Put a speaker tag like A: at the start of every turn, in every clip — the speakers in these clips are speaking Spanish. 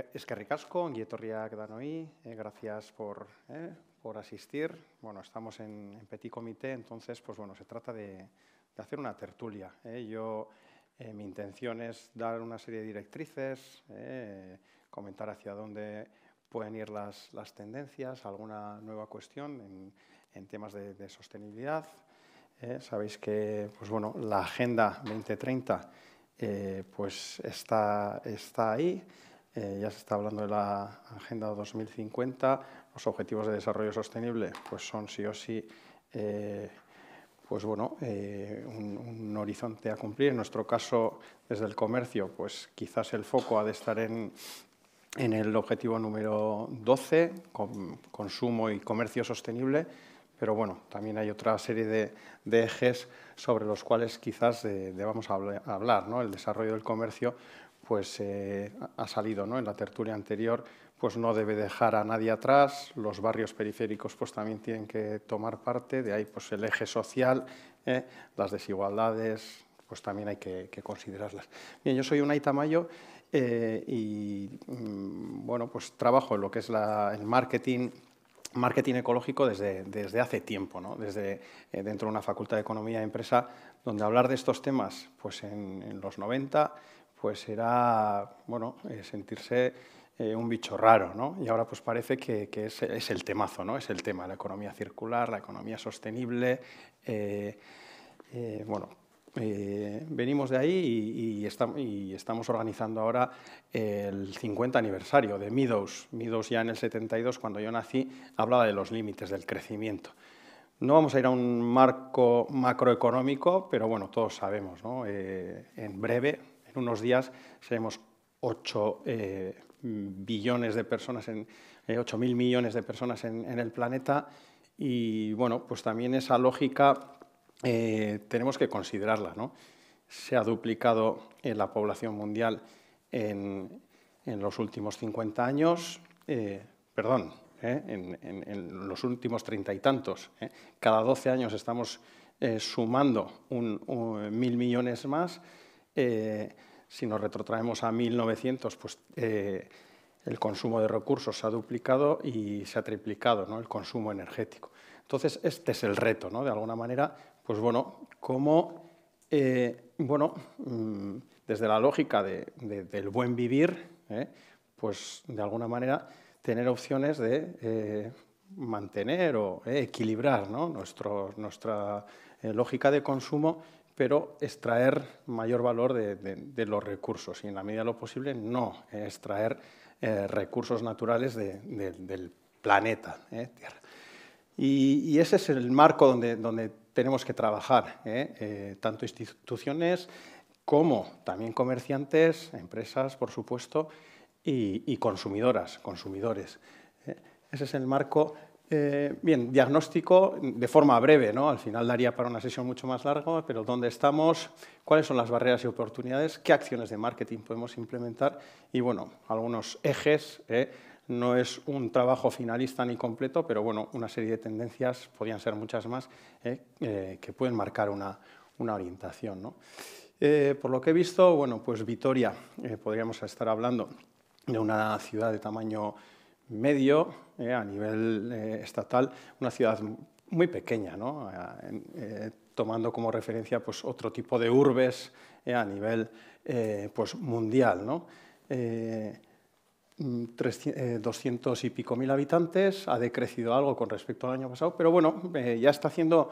A: Eh, Eskerrik asko, ricasco, Danoi, eh, gracias por, eh, por, asistir. Bueno, estamos en, Petit Comité, entonces, pues bueno, se trata de, de hacer una tertulia. Eh. Yo, mi intención es dar una serie de directrices, comentar hacia dónde pueden ir las, las tendencias, alguna nueva cuestión en, en temas de, de sostenibilidad. Sabéis que, pues bueno, la Agenda 2030 pues está, está ahí. Eh, ya se está hablando de la Agenda 2050. Los objetivos de desarrollo sostenible pues son sí o sí eh, pues bueno, eh, un, horizonte a cumplir. En nuestro caso, desde el comercio, pues quizás el foco ha de estar en, el objetivo número 12, consumo y comercio sostenible. Pero bueno, también hay otra serie de, de ejes sobre los cuales quizás debamos hablar, ¿no? el desarrollo del comercio pues eh, ha salido ¿no? en la tertulia anterior, pues no debe dejar a nadie atrás, los barrios periféricos pues también tienen que tomar parte, de ahí pues el eje social, ¿eh? las desigualdades, pues también hay que, considerarlas. Bien, yo soy un Tamayo eh, y mm, bueno, pues trabajo en lo que es el marketing marketing ecológico desde, desde hace tiempo, ¿no? desde dentro de una facultad de economía y empresa, donde hablar de estos temas pues en, en los 90 pues era bueno, eh, sentirse eh, un bicho raro, ¿no? Y ahora pues parece que, es, el temazo, ¿no? Es el tema, la economía circular, la economía sostenible, eh, bueno, venimos de ahí y, estamos, y, estamos organizando ahora el 50 aniversario de Meadows. Meadows ya en el 72, cuando yo nací, hablaba de los límites del crecimiento. No vamos a ir a un marco macroeconómico, pero bueno, todos sabemos, ¿no? en breve unos días seremos 8 eh, billones de personas, en, 8 eh, mil millones de personas en, el planeta. Y bueno, pues también esa lógica eh, tenemos que considerarla. ¿no? Se ha duplicado la población mundial en, los últimos 50 años, perdón, en, los últimos treinta y tantos. Cada 12 años estamos sumando un, mil millones más. Si nos retrotraemos a 1900, pues eh, el consumo de recursos se ha duplicado y se ha triplicado el consumo energético. Entonces, este es el reto, ¿no? De alguna manera, pues bueno, cómo, eh, bueno, mm, desde la lógica del buen vivir, ¿eh? pues de alguna manera tener opciones de mantener o equilibrar nuestra lógica de consumo pero extraer mayor valor de, los recursos y en la medida de lo posible no extraer eh, recursos naturales del planeta eh, Tierra. Y, ese es el marco donde, tenemos que trabajar, eh, tanto instituciones como también comerciantes, empresas, por supuesto, y, y consumidoras, consumidores. Ese es el marco eh, bien, diagnóstico de forma breve, ¿no? al final daría para una sesión mucho más larga, pero ¿dónde estamos? ¿Cuáles son las barreras y oportunidades? ¿Qué acciones de marketing podemos implementar? Y bueno, algunos ejes. ¿eh? no es un trabajo finalista ni completo, pero bueno, una serie de tendencias, podrían ser muchas más, ¿eh? que pueden marcar una, orientación. por lo que he visto, bueno, pues Vitoria, podríamos estar hablando de una ciudad de tamaño medio, eh, a nivel eh, estatal, una ciudad muy pequeña, eh, tomando como referencia pues, otro tipo de urbes a nivel pues, mundial. ¿no? 200 mm, y pico mil habitantes, ha decrecido algo con respecto al año pasado, pero bueno, ya está haciendo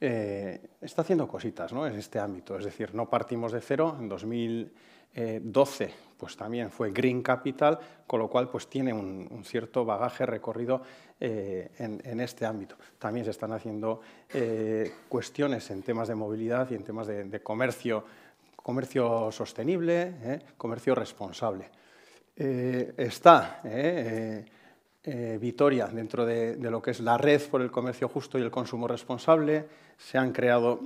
A: está haciendo cositas en este ámbito. Es decir, no partimos de cero. En 2000, 12 pues también fue Green Capital, con lo cual pues tiene un, cierto bagaje recorrido eh, en, este ámbito. También se están haciendo eh, cuestiones en temas de movilidad y en temas de, comercio, comercio sostenible, eh, comercio responsable. está Vitoria dentro de, lo que es la red por el comercio justo y el consumo responsable. Se han creado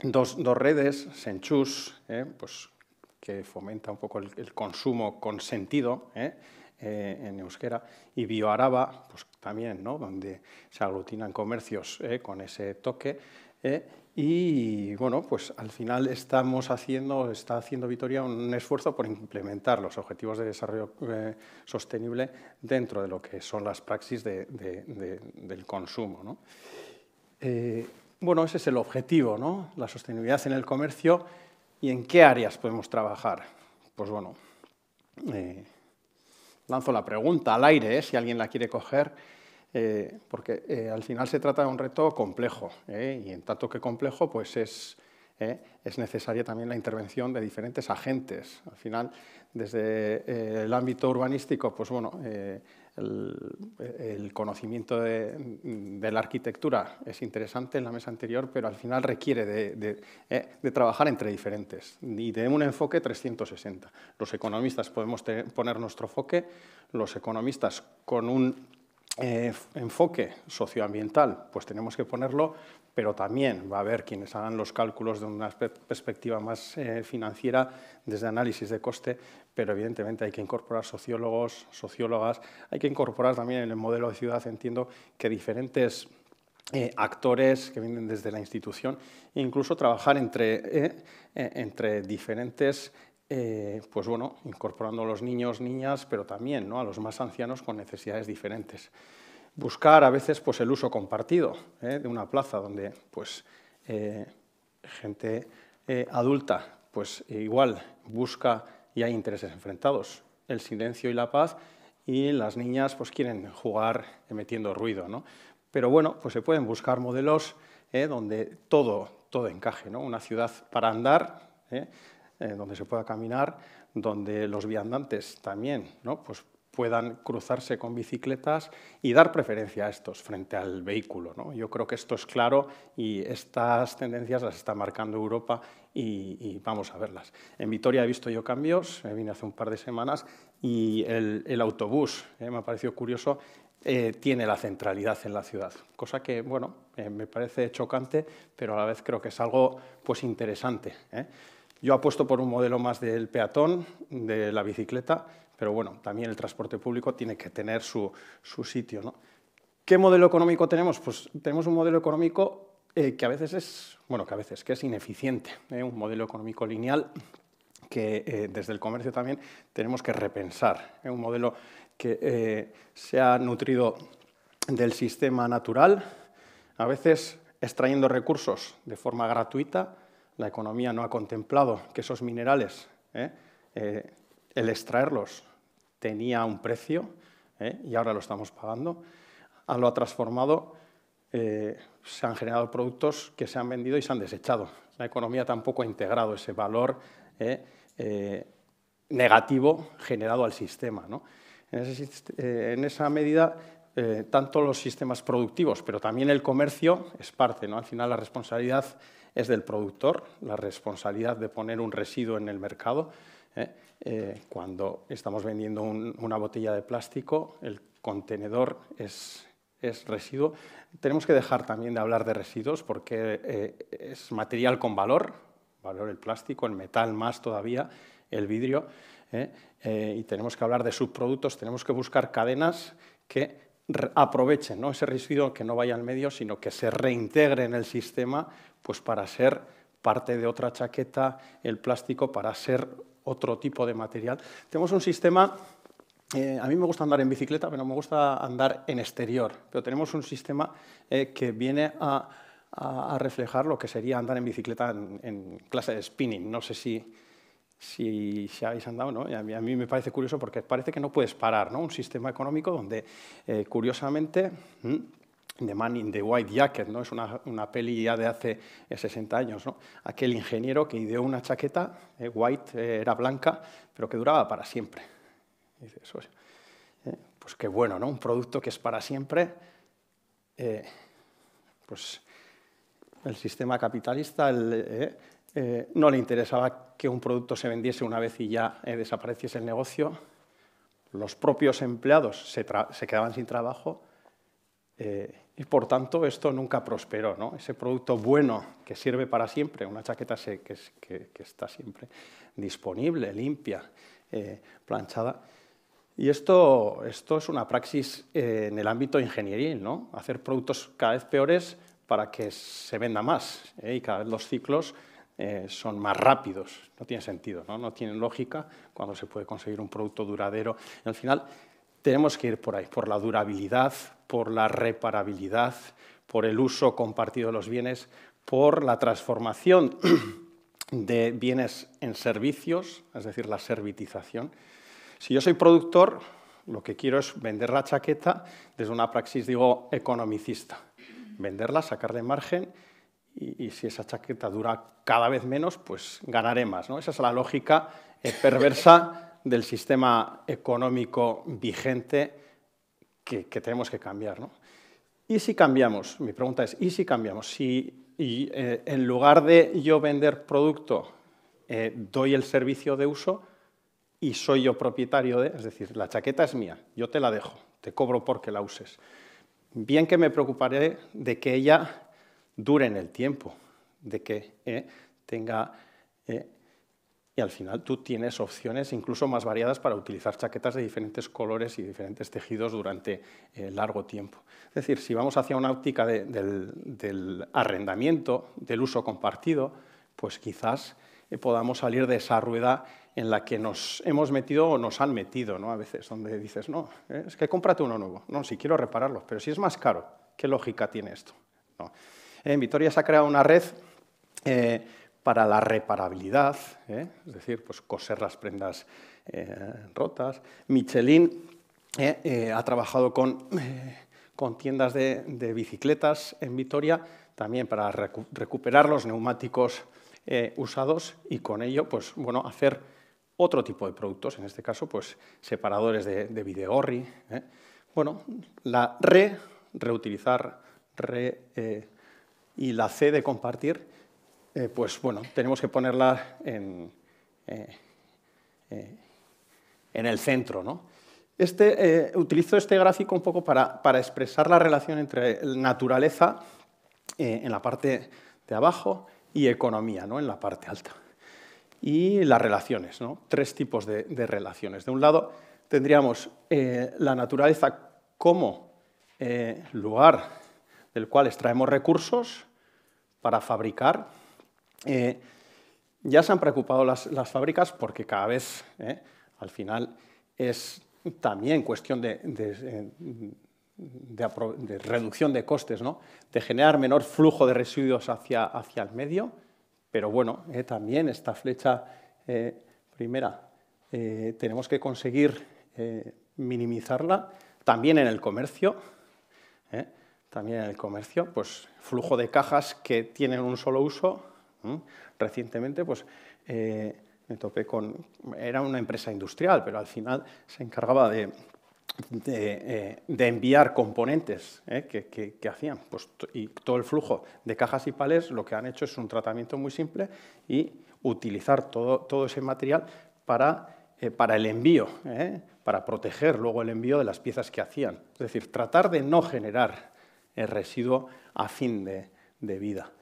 A: Dos, redes, Senchus, pues que fomenta un poco el, consumo con sentido ¿eh? Eh, en euskera, y Bioaraba, pues también, donde se aglutinan comercios ¿eh? con ese toque. Y bueno, pues al final estamos haciendo, está haciendo Vitoria un esfuerzo por implementar los objetivos de desarrollo sostenible dentro de lo que son las praxis del consumo. bueno, ese es el objetivo, ¿no? la sostenibilidad en el comercio ¿Y en qué áreas podemos trabajar? Pues bueno, eh, lanzo la pregunta al aire, eh, si alguien la quiere coger, eh, porque al final se trata de un reto complejo, y en tanto que complejo, pues es, es, necesaria también la intervención de diferentes agentes. Al final, desde el ámbito urbanístico, pues bueno, el, conocimiento de, la arquitectura es interesante en la mesa anterior, pero al final requiere de, eh, trabajar entre diferentes y de un enfoque 360. Los economistas podemos poner nuestro enfoque, los economistas con un eh, enfoque socioambiental, pues tenemos que ponerlo, pero también va a haber quienes hagan los cálculos de una perspectiva más eh, financiera desde análisis de coste, pero evidentemente hay que incorporar sociólogos, sociólogas, hay que incorporar también en el modelo de ciudad, entiendo que diferentes eh, actores que vienen desde la institución, e incluso trabajar entre, eh, entre diferentes pues bueno, incorporando a los niños, niñas, pero también ¿no? a los más ancianos con necesidades diferentes buscar a veces pues, el uso compartido ¿eh? de una plaza donde pues, eh, gente eh, adulta pues igual busca y hay intereses enfrentados, el silencio y la paz, y las niñas pues quieren jugar emitiendo ruido. ¿no? Pero bueno, pues se pueden buscar modelos donde todo, todo encaje, ¿no? una ciudad para andar, donde se pueda caminar, donde los viandantes también ¿no? pues puedan cruzarse con bicicletas y dar preferencia a estos frente al vehículo. ¿no? Yo creo que esto es claro y estas tendencias las está marcando Europa y, vamos a verlas. En Vitoria he visto yo cambios, eh, vine hace un par de semanas y el, autobús, eh, me ha parecido curioso, eh, tiene la centralidad en la ciudad, cosa que bueno, me parece chocante, pero a la vez creo que es algo pues, interesante. Yo apuesto por un modelo más del peatón, de la bicicleta, pero bueno, también el transporte público tiene que tener su, su sitio. ¿no? ¿Qué modelo económico tenemos? Pues tenemos un modelo económico eh, que a veces es, bueno, que a veces que es ineficiente, ¿eh? un modelo económico lineal que eh, desde el comercio también tenemos que repensar, un modelo que se ha nutrido del sistema natural, a veces extrayendo recursos de forma gratuita, la economía no ha contemplado que esos minerales, el extraerlos tenía un precio ¿eh? y ahora lo estamos pagando, ah, lo ha transformado, eh, se han generado productos que se han vendido y se han desechado. La economía tampoco ha integrado ese valor ¿eh? negativo generado al sistema. ¿no? En, esa medida, tanto los sistemas productivos, pero también el comercio es parte. ¿no? Al final, la responsabilidad es del productor, la responsabilidad de poner un residuo en el mercado. Eh, cuando estamos vendiendo una botella de plástico, el contenedor es, residuo. Tenemos que dejar también de hablar de residuos porque eh, es material con valor, valor el plástico, el metal más todavía, el vidrio, eh, y tenemos que hablar de subproductos, tenemos que buscar cadenas que aprovechen ese residuo que no vaya al medio, sino que se reintegre en el sistema pues para ser parte de otra chaqueta, el plástico para ser otro tipo de material. Tenemos un sistema eh, a mí me gusta andar en bicicleta, pero me gusta andar en exterior. Pero tenemos un sistema eh, que viene a, reflejar lo que sería andar en bicicleta en, clase de spinning. No sé si, si, habéis andado, ¿no? A mí, me parece curioso porque parece que no puedes parar, ¿no? Un sistema económico donde, eh, curiosamente, The Man in the White Jacket, ¿no? es una, peli ya de hace 60 años. ¿no? Aquel ingeniero que ideó una chaqueta, eh, white, eh, era blanca, pero que duraba para siempre. Eh, pues qué bueno, ¿no? un producto que es para siempre. pues el sistema capitalista no le interesaba que un producto se vendiese una vez y ya desapareciese el negocio. Los propios empleados se, quedaban sin trabajo y por tanto esto nunca prosperó. ¿no? Ese producto bueno que sirve para siempre, una chaqueta que, está siempre disponible, limpia, eh, planchada. Y esto, esto es una praxis eh, en el ámbito ingenieril, ¿no? hacer productos cada vez peores para que se venda más ¿eh? y cada vez los ciclos son más rápidos. No tiene sentido, ¿no? no tiene lógica cuando se puede conseguir un producto duradero. Y al final tenemos que ir por ahí, por la durabilidad, por la reparabilidad, por el uso compartido de los bienes, por la transformación de bienes en servicios, es decir, la servitización. Si yo soy productor, lo que quiero es vender la chaqueta desde una praxis, digo, economicista. Venderla, sacarle margen y, si esa chaqueta dura cada vez menos, pues ganaré más. Esa es la lógica eh, perversa del sistema económico vigente que, tenemos que cambiar. ¿Y si cambiamos? Mi pregunta es, ¿y si cambiamos? Si y, eh, en lugar de yo vender producto, eh, doy el servicio de uso y soy yo propietario de, es decir, la chaqueta es mía, yo te la dejo, te cobro porque la uses. Bien que me preocuparé de que ella dure en el tiempo, de que eh, tenga y al final tú tienes opciones incluso más variadas para utilizar chaquetas de diferentes colores y diferentes tejidos durante eh, largo tiempo. Es decir, si vamos hacia una óptica del, arrendamiento, del uso compartido, pues quizás eh, podamos salir de esa rueda en la que nos hemos metido o nos han metido, ¿no? A veces, donde dices, no, eh, es que cómprate uno nuevo. No, si quiero repararlo, pero si es más caro, ¿qué lógica tiene esto? En Vitoria se ha creado una red para la reparabilidad, ¿eh? es decir, pues, coser las prendas eh, rotas. Michelin ¿eh? ha trabajado con, tiendas de, bicicletas en Vitoria también para recuperar los neumáticos usados y con ello pues, bueno, hacer otro tipo de productos, en este caso pues, separadores de, de videorri. Bueno, la re, reutilizar, re y la C de compartir eh, pues bueno, tenemos que ponerla en, eh, eh, el centro. ¿no? Este, utilizo este gráfico un poco para, expresar la relación entre naturaleza en la parte de abajo y economía ¿no? en la parte alta. Y las relaciones, tres tipos de relaciones. De un lado tendríamos la naturaleza como lugar del cual extraemos recursos para fabricar eh, ya se han preocupado las, fábricas porque cada vez, eh, al final, es también cuestión de, eh, reducción de costes, de generar menor flujo de residuos hacia, el medio, pero bueno, también esta flecha primera tenemos que conseguir minimizarla también en el comercio también en el comercio, pues flujo de cajas que tienen un solo uso, Recientemente, pues, eh, me topé con... Era una empresa industrial, pero al final se encargaba de, eh, enviar componentes ¿eh? que, hacían. Pues, y todo el flujo de cajas y pales, lo que han hecho es un tratamiento muy simple y utilizar todo, todo ese material para para el envío, para proteger luego el envío de las piezas que hacían. Es decir, tratar de no generar el residuo a fin de, vida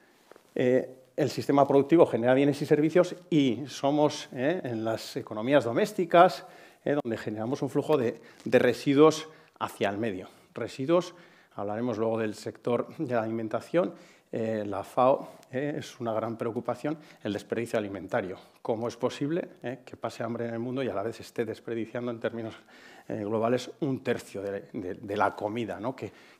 A: el sistema productivo genera bienes y servicios y somos eh, en las economías domésticas eh, donde generamos un flujo de, residuos hacia el medio. Residuos, hablaremos luego del sector de la alimentación, eh, la FAO es una gran preocupación, el desperdicio alimentario. ¿Cómo es posible que pase hambre en el mundo y a la vez esté desperdiciando en términos globales un tercio de, la comida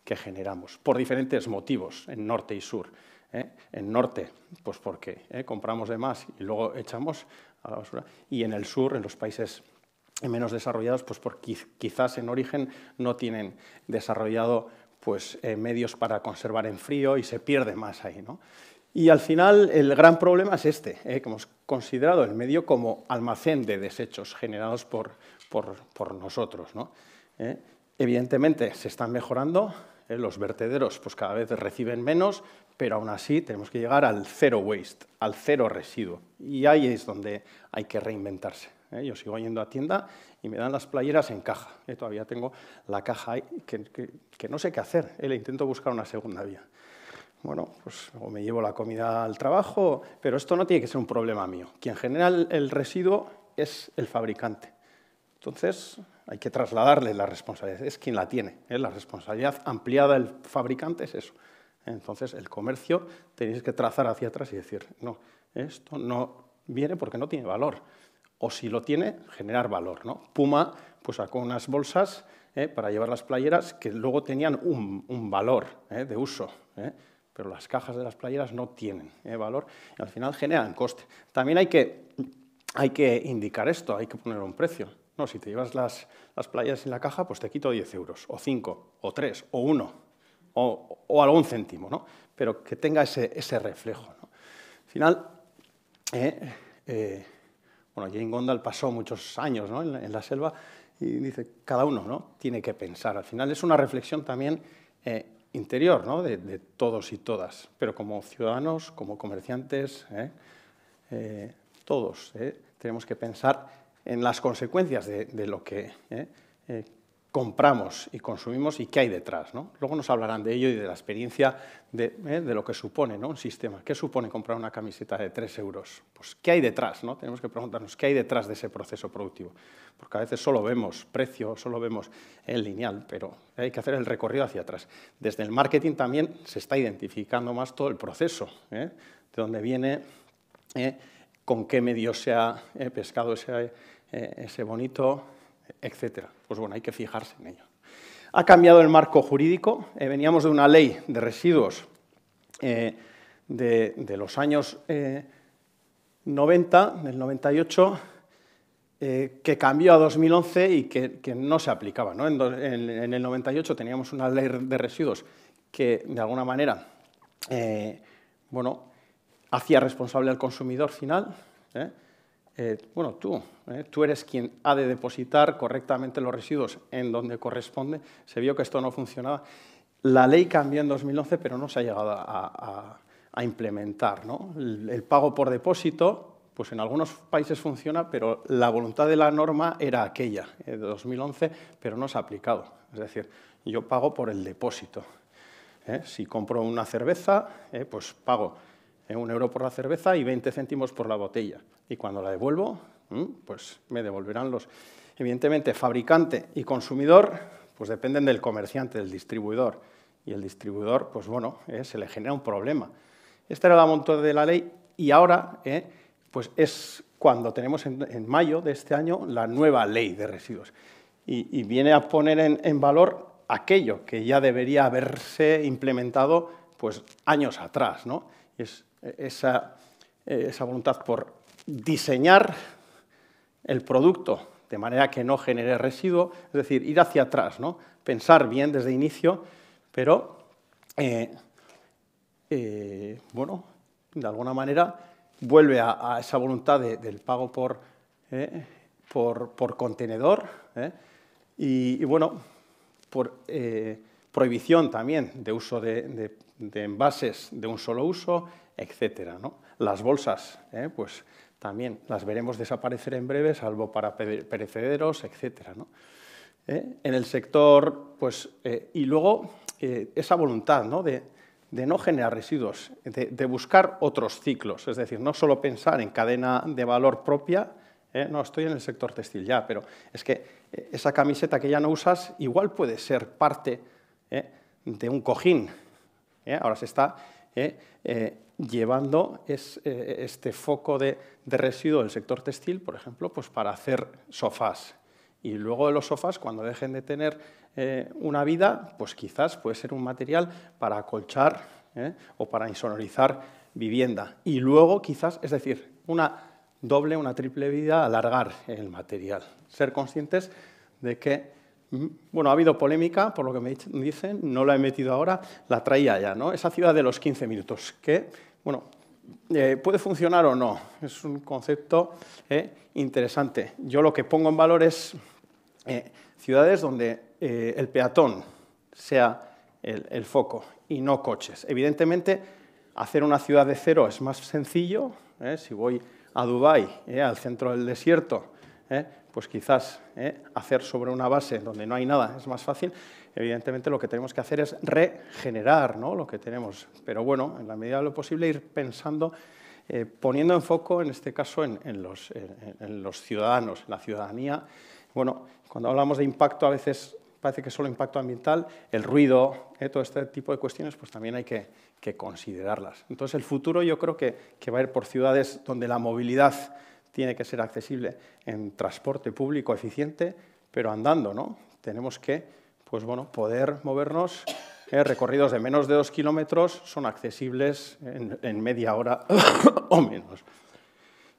A: que generamos? Por diferentes motivos, en norte y sur ¿eh? En norte, pues porque ¿eh? compramos de más y luego echamos a la basura. Y en el sur, en los países menos desarrollados, pues porque quizás en origen no tienen desarrollado pues, eh, medios para conservar en frío y se pierde más ahí. ¿no? Y al final el gran problema es este, que hemos considerado el medio como almacén de desechos generados por, por, por nosotros. ¿no? Evidentemente se están mejorando, los vertederos pues cada vez reciben menos, pero aún así tenemos que llegar al cero waste, al cero residuo. Y ahí es donde hay que reinventarse. ¿eh? Yo sigo yendo a tienda y me dan las playeras en caja. ¿eh? Todavía tengo la caja ahí que, no sé qué hacer. El ¿eh? intento buscar una segunda vía. Bueno, pues o me llevo la comida al trabajo, pero esto no tiene que ser un problema mío. Quien genera el residuo es el fabricante. Entonces, hay que trasladarle la responsabilidad. Es quien la tiene. La responsabilidad ampliada del fabricante es eso. Entonces, el comercio tenéis que trazar hacia atrás y decir, no, esto no viene porque no tiene valor. O si lo tiene, generar valor. Puma pues, sacó unas bolsas ¿eh? para llevar las playeras que luego tenían un, valor ¿eh? de uso. ¿eh? pero las cajas de las playeras no tienen valor y al final generan coste. También hay que, indicar esto, hay que poner un precio. No, si te llevas las, las playeras en la caja, pues te quito 10 euros, o 5, o 3, o 1 o, algún céntimo, pero que tenga ese, reflejo. Al final, eh, eh, bueno, Jane Gondal pasó muchos años ¿no? en, la, selva y dice, cada uno ¿no? tiene que pensar. Al final es una reflexión también eh, interior de, todos y todas, pero como ciudadanos, como comerciantes, todos tenemos que pensar en las consecuencias de lo que compramos y consumimos y qué hay detrás. ¿no? Luego nos hablarán de ello y de la experiencia de, ¿eh? lo que supone un sistema. ¿Qué supone comprar una camiseta de 3 euros? Pues qué hay detrás, ¿no? tenemos que preguntarnos qué hay detrás de ese proceso productivo. Porque a veces solo vemos precio, solo vemos el lineal, pero hay que hacer el recorrido hacia atrás. Desde el marketing también se está identificando más todo el proceso, ¿eh? de dónde viene, ¿eh? con qué medios se ha pescado ese, ese bonito etcétera. Pues bueno, hay que fijarse en ello. Ha cambiado el marco jurídico. Eh, veníamos de una ley de residuos eh, de, los años 90, eh, del 98, que cambió a 2011 y que, no se aplicaba. En, en, el 98 teníamos una ley de residuos que, de alguna manera, bueno, hacía responsable al consumidor final. Eh, bueno, tú, eh, tú eres quien ha de depositar correctamente los residuos en donde corresponde. Se vio que esto no funcionaba. La ley cambió en 2011, pero no se ha llegado a, implementar. El, pago por depósito, pues en algunos países funciona, pero la voluntad de la norma era aquella, eh, de 2011, pero no se ha aplicado. Es decir, yo pago por el depósito. Si compro una cerveza, pues pago un euro por la cerveza y 20 céntimos por la botella. Y cuando la devuelvo, mm, pues me devolverán los... Evidentemente, fabricante y consumidor, pues dependen del comerciante, del distribuidor. Y el distribuidor, pues bueno, eh, se le genera un problema. Esta era la montura de la ley y ahora, eh, pues es cuando tenemos en, mayo de este año la nueva ley de residuos. Y, viene a poner en, en valor aquello que ya debería haberse implementado pues años atrás, ¿no? Es, eh, eh, esa, voluntad por diseñar el producto de manera que no genere residuo, es decir, ir hacia atrás, ¿no? pensar bien desde inicio, pero eh, bueno, de alguna manera vuelve a, esa voluntad del pago por, por, contenedor y, bueno, por prohibición también de uso de envases de un solo uso etcétera. Las bolsas, ¿eh? pues también las veremos desaparecer en breve, salvo para perecederos, etcétera. ¿Eh? En el sector, pues, eh, y luego esa voluntad De, no generar residuos, de, de, buscar otros ciclos, es decir, no solo pensar en cadena de valor propia, no, estoy en el sector textil ya, pero es que esa camiseta que ya no usas igual puede ser parte de un cojín. Ahora se está ¿eh? Eh, llevando eh, este foco de, de residuo del sector textil, por ejemplo, pues para hacer sofás. Y luego de los sofás, cuando dejen de tener una vida, pues quizás puede ser un material para acolchar o para insonorizar vivienda. Y luego quizás, es decir, una doble, una triple vida, alargar el material. Ser conscientes de que bueno, ha habido polémica, por lo que me dicen, no la he metido ahora, la traía ya, ¿no? Esa ciudad de los 15 minutos, que, bueno, eh, puede funcionar o no, es un concepto eh, interesante. Yo lo que pongo en valor es eh, ciudades donde el peatón sea el, foco y no coches. Evidentemente, hacer una ciudad de cero es más sencillo, si voy a Dubái, al centro del desierto, pues quizás eh, hacer sobre una base donde no hay nada es más fácil, evidentemente lo que tenemos que hacer es regenerar ¿no? lo que tenemos. Pero bueno, en la medida de lo posible ir pensando, eh, poniendo en foco, en este caso, en, los, ciudadanos, en la ciudadanía. Bueno, cuando hablamos de impacto a veces parece que solo impacto ambiental, el ruido, eh, todo este tipo de cuestiones, pues también hay que, considerarlas. Entonces el futuro yo creo que, que, va a ir por ciudades donde la movilidad tiene que ser accesible en transporte público eficiente, pero andando, ¿no? Tenemos que pues bueno, poder movernos. ¿eh? recorridos de menos de dos kilómetros son accesibles en, media hora o menos.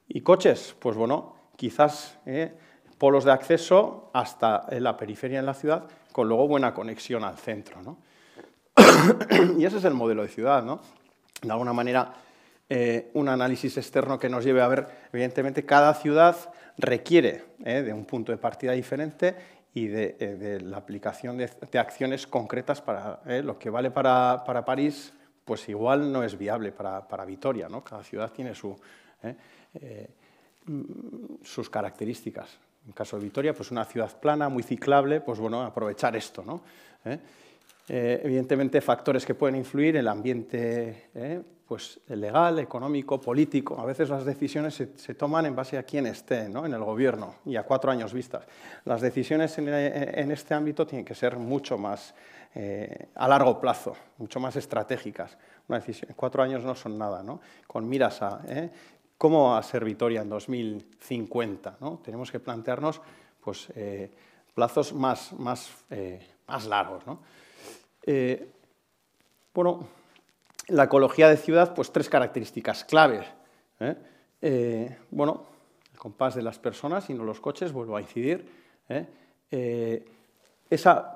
A: Y coches, pues bueno, quizás ¿eh? polos de acceso hasta la periferia en la ciudad, con luego buena conexión al centro. ¿no? y ese es el modelo de ciudad. ¿no? De alguna manera, eh, un análisis externo que nos lleve a ver, evidentemente, cada ciudad requiere eh, de un punto de partida diferente y de, eh, la aplicación de, acciones concretas para lo que vale para, París, pues igual no es viable para, Vitoria. ¿no? Cada ciudad tiene sus características. En caso de Vitoria, pues una ciudad plana, muy ciclable, pues bueno, aprovechar esto. ¿no? Eh, evidentemente factores que pueden influir en el ambiente eh, pues, legal, económico, político. A veces las decisiones se, toman en base a quién esté ¿no? en el gobierno y a cuatro años vistas. Las decisiones en, eh, este ámbito tienen que ser mucho más a largo plazo, mucho más estratégicas. cuatro años no son nada, ¿no? con miras a cómo va a ser Vitoria en 2050. ¿no? Tenemos que plantearnos pues, plazos más, más, más largos. ¿no? Eh, bueno, la ecología de ciudad, pues tres características clave. ¿eh? Eh, bueno, el compás de las personas y no los coches, vuelvo a incidir. esa,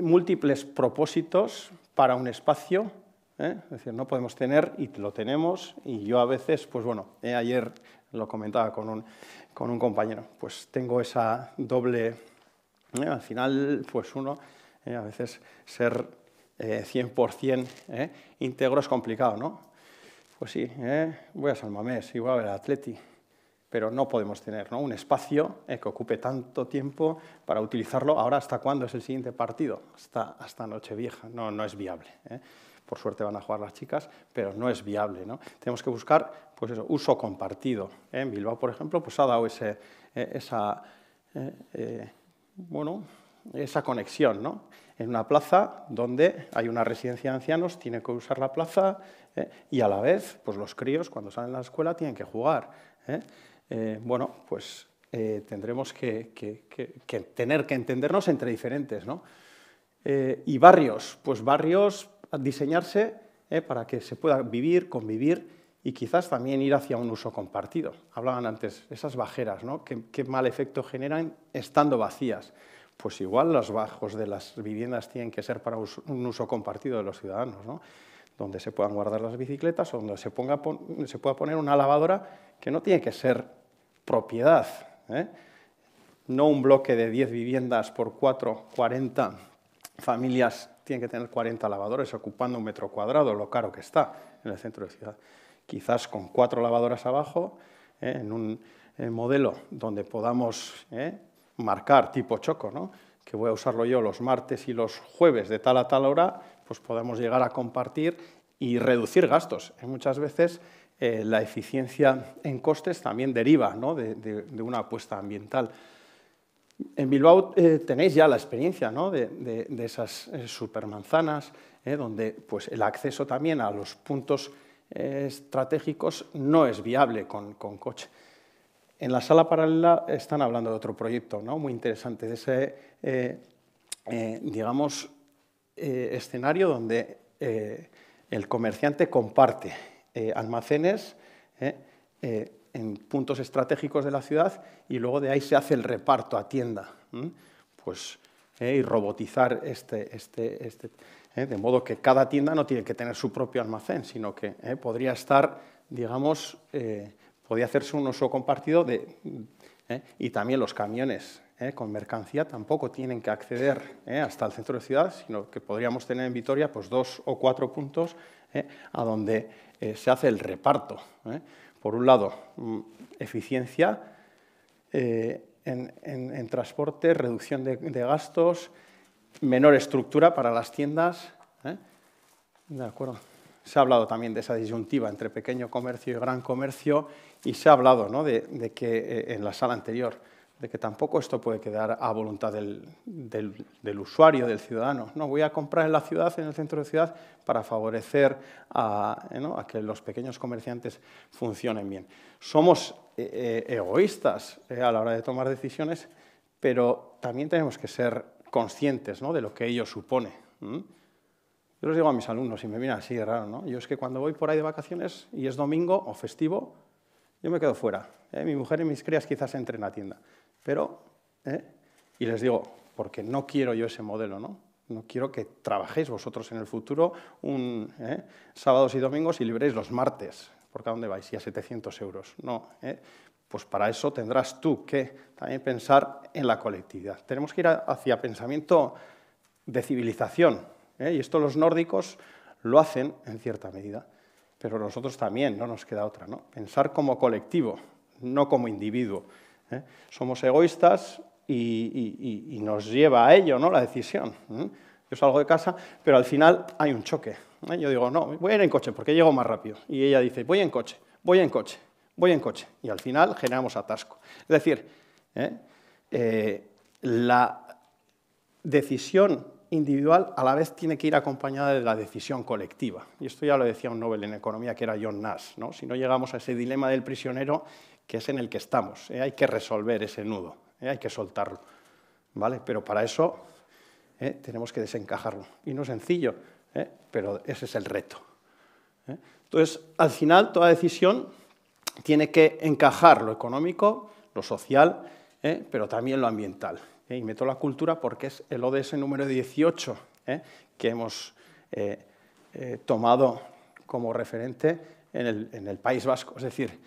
A: múltiples propósitos para un espacio, es decir, no podemos tener y lo tenemos, y yo a veces, pues bueno, ayer lo comentaba con un, con un compañero, pues tengo esa doble, al final, pues uno ¿eh? a veces ser 100% eh, ¿eh? íntegro es complicado, ¿no? Pues sí, voy a San y voy a ver a Atleti, pero no podemos tener ¿no? un espacio que ocupe tanto tiempo para utilizarlo. Ahora, ¿hasta cuándo es el siguiente partido? Hasta, hasta Nochevieja. No, no es viable. ¿eh? Por suerte van a jugar las chicas, pero no es viable. ¿no? Tenemos que buscar pues eso, uso compartido. En Bilbao, por ejemplo, pues ha dado ese, esa, bueno, esa conexión, ¿no? En una plaza donde hay una residencia de ancianos, tiene que usar la plaza ¿eh? y a la vez, pues los críos cuando salen de la escuela tienen que jugar. ¿eh? Eh, bueno, pues tendremos que, tener que entendernos entre diferentes, ¿no? y barrios, pues barrios diseñarse para que se pueda vivir, convivir y quizás también ir hacia un uso compartido. Hablaban antes, esas bajeras, ¿no? qué mal efecto generan estando vacías? pues igual los bajos de las viviendas tienen que ser para un uso compartido de los ciudadanos, donde se puedan guardar las bicicletas o donde se, pueda poner una lavadora que no tiene que ser propiedad, ¿eh? no un bloque de 10 viviendas por 4, 40 familias tiene que tener 40 lavadores ocupando un metro cuadrado, lo caro que está en el centro de la ciudad. Quizás con cuatro lavadoras abajo, ¿eh? en un modelo donde podamos ¿eh? marcar tipo choco, ¿no? que voy a usarlo yo los martes y los jueves de tal a tal hora, pues podemos llegar a compartir y reducir gastos. Eh, muchas veces eh, la eficiencia en costes también deriva de, una apuesta ambiental. En Bilbao eh, tenéis ya la experiencia de, esas supermanzanas, donde pues, el acceso también a los puntos estratégicos no es viable con coche. En la sala paralela están hablando de otro proyecto muy interesante, de ese, eh, eh, digamos, eh, escenario donde el comerciante comparte almacenes en puntos estratégicos de la ciudad y luego de ahí se hace el reparto a tienda. Pues, y robotizar este, este, este de modo que cada tienda no tiene que tener su propio almacén, sino que podría estar, digamos, podía hacerse un uso compartido de, mm, ¿eh? y también los camiones ¿eh? con mercancía tampoco tienen que acceder ¿eh? hasta el centro de ciudad, sino que podríamos tener en Vitoria pues, dos o cuatro puntos a donde se hace el reparto. Por un lado, mm, eficiencia en, transporte, reducción de, de, gastos, menor estructura para las tiendas. De acuerdo se ha hablado también de esa disyuntiva entre pequeño comercio y gran comercio y se ha hablado de, que eh, en la sala anterior, de que tampoco esto puede quedar a voluntad del, usuario, del ciudadano. No, voy a comprar en la ciudad, en el centro de ciudad, para favorecer a, eh, que los pequeños comerciantes funcionen bien. Somos eh, egoístas a la hora de tomar decisiones, pero también tenemos que ser conscientes de lo que ello supone. Yo les digo a mis alumnos, y me miran así raro, ¿no? Yo es que cuando voy por ahí de vacaciones y es domingo o festivo, yo me quedo fuera. ¿eh? Mi mujer y mis crías quizás entren a tienda. Pero, ¿eh? y les digo, porque no quiero yo ese modelo, ¿no? No quiero que trabajéis vosotros en el futuro un, ¿eh? sábados y domingos y libréis los martes, porque a dónde vais, y a 700 euros. No, pues para eso tendrás tú que también pensar en la colectividad. Tenemos que ir hacia pensamiento de civilización, ¿eh? Y esto los nórdicos lo hacen en cierta medida, pero nosotros también, no nos queda otra. ¿no? Pensar como colectivo, no como individuo. ¿eh? Somos egoístas y, nos lleva a ello ¿no? la decisión. ¿eh? Yo salgo de casa, pero al final hay un choque. Yo digo, no, voy en coche porque llego más rápido. Y ella dice, voy en coche, voy en coche, voy en coche. Y al final generamos atasco. Es decir, la decisión individual a la vez tiene que ir acompañada de la decisión colectiva. Y esto ya lo decía un Nobel en economía que era John Nash. ¿no? Si no llegamos a ese dilema del prisionero, que es en el que estamos, ¿eh? hay que resolver ese nudo, ¿eh? hay que soltarlo. ¿vale? Pero para eso ¿eh? tenemos que desencajarlo. Y no es sencillo, pero ese es el reto. Entonces, al final, toda decisión tiene que encajar lo económico, lo social, pero también lo ambiental. ¿eh? y meto la cultura porque es el ODS número 18 ¿eh? que hemos eh, tomado como referente en el, País Vasco. Es decir,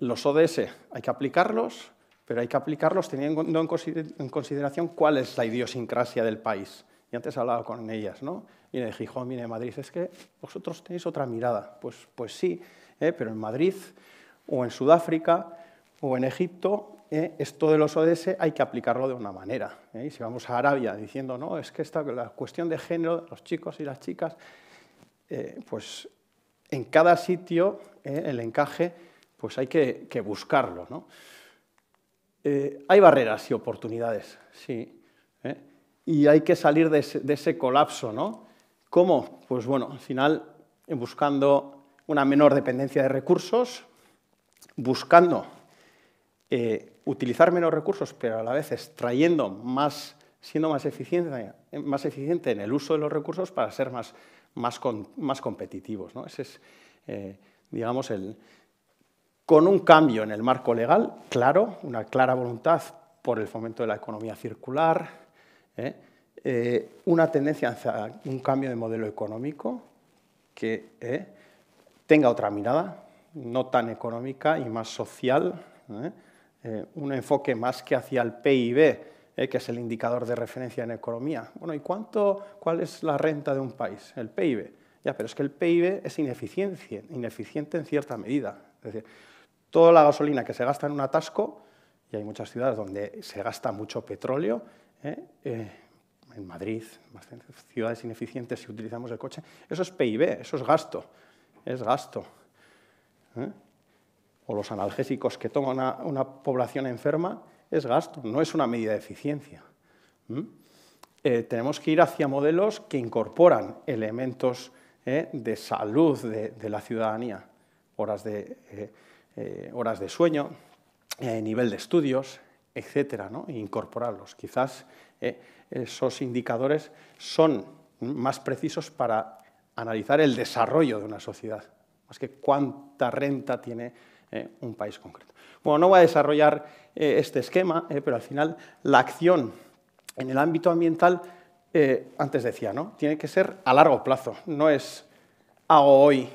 A: los ODS hay que aplicarlos, pero hay que aplicarlos teniendo en consideración cuál es la idiosincrasia del país. Y antes hablado con ellas, ¿no? y de Gijón, mire Madrid, es que vosotros tenéis otra mirada. Pues, pues sí, pero en Madrid o en Sudáfrica o en Egipto ¿eh? esto de los ODS hay que aplicarlo de una manera. ¿eh? y Si vamos a Arabia diciendo, no, es que esta, la cuestión de género, los chicos y las chicas, eh, pues en cada sitio el encaje pues hay que, buscarlo. hay barreras y oportunidades, sí. Y hay que salir de ese, colapso. ¿no? ¿Cómo? Pues bueno, al final buscando una menor dependencia de recursos, buscando utilizar menos recursos, pero a la vez extrayendo más, siendo más eficiente, más eficiente en el uso de los recursos para ser más, competitivos. ¿no? Ese es, eh, digamos, el, con un cambio en el marco legal, claro, una clara voluntad por el fomento de la economía circular, ¿eh? Eh, una tendencia hacia un cambio de modelo económico que tenga otra mirada, no tan económica y más social, eh, un enfoque más que hacia el PIB, eh, que es el indicador de referencia en economía. Bueno, ¿y cuánto, cuál es la renta de un país? El PIB. Ya, pero es que el PIB es ineficiente, ineficiente en cierta medida. Es decir, toda la gasolina que se gasta en un atasco, y hay muchas ciudades donde se gasta mucho petróleo, eh, en Madrid, ciudades ineficientes si utilizamos el coche, eso es PIB, eso es gasto, es gasto. ¿Eh? o los analgésicos que toma una, población enferma es gasto, no es una medida de eficiencia. Eh, tenemos que ir hacia modelos que incorporan elementos eh, de salud de, la ciudadanía, horas de, eh, horas de sueño, nivel de estudios, etcétera, e incorporarlos. Quizás esos indicadores son más precisos para analizar el desarrollo de una sociedad, más que cuánta renta tiene eh, un país concreto. Bueno, no voy a desarrollar eh, este esquema, eh, pero al final la acción en el ámbito ambiental, antes decía, ¿no? tiene que ser a largo plazo, no es hago hoy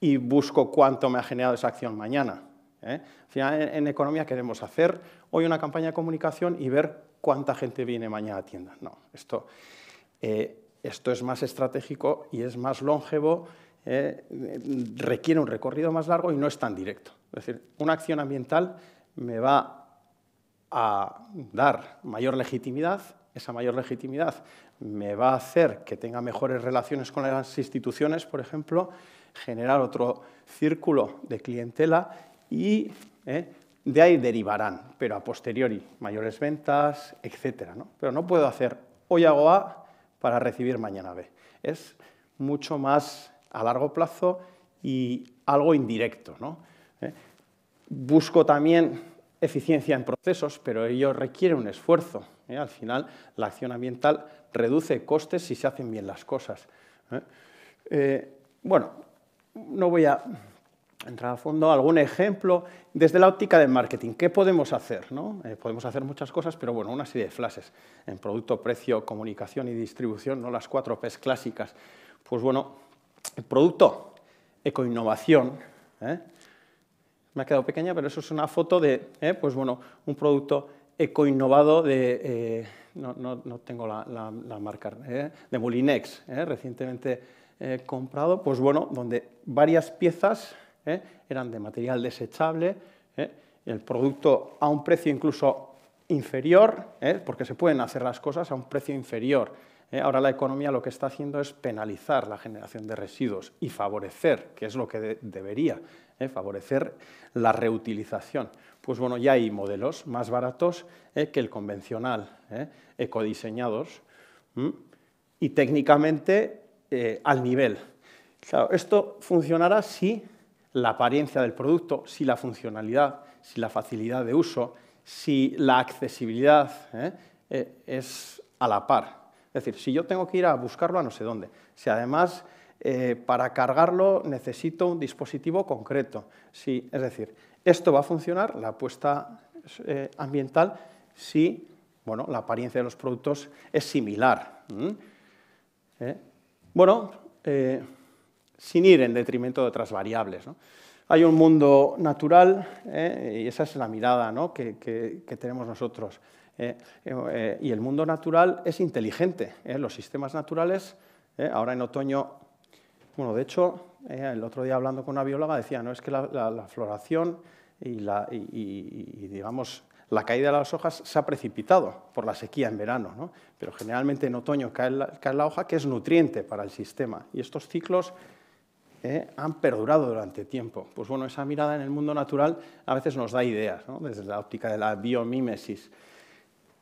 A: y busco cuánto me ha generado esa acción mañana. Al final, en, economía queremos hacer hoy una campaña de comunicación y ver cuánta gente viene mañana a tienda. No, esto es más estratégico y es más longevo eh, requiere un recorrido más largo y no es tan directo. Es decir, una acción ambiental me va a dar mayor legitimidad, esa mayor legitimidad me va a hacer que tenga mejores relaciones con las instituciones, por ejemplo, generar otro círculo de clientela y eh, de ahí derivarán, pero a posteriori, mayores ventas, etc. Pero no puedo hacer hoy hago A para recibir mañana B. Es mucho más a largo plazo y algo indirecto. ¿no? ¿Eh? Busco también eficiencia en procesos, pero ello requiere un esfuerzo. ¿eh? Al final, la acción ambiental reduce costes si se hacen bien las cosas. ¿eh? bueno, no voy a entrar a fondo. Algún ejemplo desde la óptica del marketing. ¿Qué podemos hacer? ¿no? podemos hacer muchas cosas, pero bueno, una serie de flashes en producto, precio, comunicación y distribución, no las cuatro P's clásicas. Pues bueno, el producto Ecoinnovación, ¿eh? me ha quedado pequeña, pero eso es una foto de ¿eh? pues bueno, un producto ecoinnovado de, eh, no, no, tengo la, marca, de Moulinex, recientemente comprado, pues bueno, donde varias piezas eran de material desechable, el producto a un precio incluso inferior, porque se pueden hacer las cosas a un precio inferior ¿eh? Ahora la economía lo que está haciendo es penalizar la generación de residuos y favorecer, que es lo que debería, ¿eh? favorecer la reutilización. Pues bueno, ya hay modelos más baratos ¿eh? que el convencional, ecodiseñados y técnicamente al nivel. esto funcionará si la apariencia del producto, si la funcionalidad, si la facilidad de uso, si la accesibilidad es a la par. Es decir, si yo tengo que ir a buscarlo a no sé dónde, si además eh, para cargarlo necesito un dispositivo concreto, es decir, esto va a funcionar, la apuesta eh, ambiental, si bueno, la apariencia de los productos es similar. ¿Eh? Bueno, sin ir en detrimento de otras variables. Hay un mundo natural y esa es la mirada ¿no? que tenemos nosotros. Eh, eh, y el mundo natural es inteligente. Eh. Los sistemas naturales, ahora en otoño, bueno, de hecho, el otro día hablando con una bióloga decía, no es que la, floración y, la, digamos, la caída de las hojas se ha precipitado por la sequía en verano, ¿no? pero generalmente en otoño cae la, hoja que es nutriente para el sistema. Y estos ciclos han perdurado durante tiempo. Pues bueno, esa mirada en el mundo natural a veces nos da ideas, desde la óptica de la biomímesis.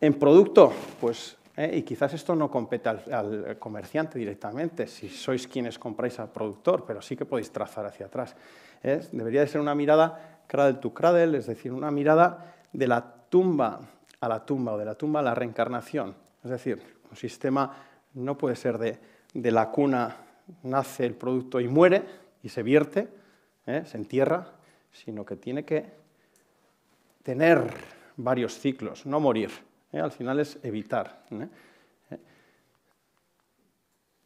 A: En producto, pues, eh, y quizás esto no compete al, comerciante directamente, si sois quienes compráis al productor, pero sí que podéis trazar hacia atrás. Eh, debería de ser una mirada cradle to cradle, es decir, una mirada de la tumba a la tumba o de la tumba a la reencarnación. Es decir, un sistema no puede ser de, la cuna nace el producto y muere y se vierte, eh, se entierra, sino que tiene que tener varios ciclos, no morir. ¿eh? al final es evitar. ¿eh? Eh,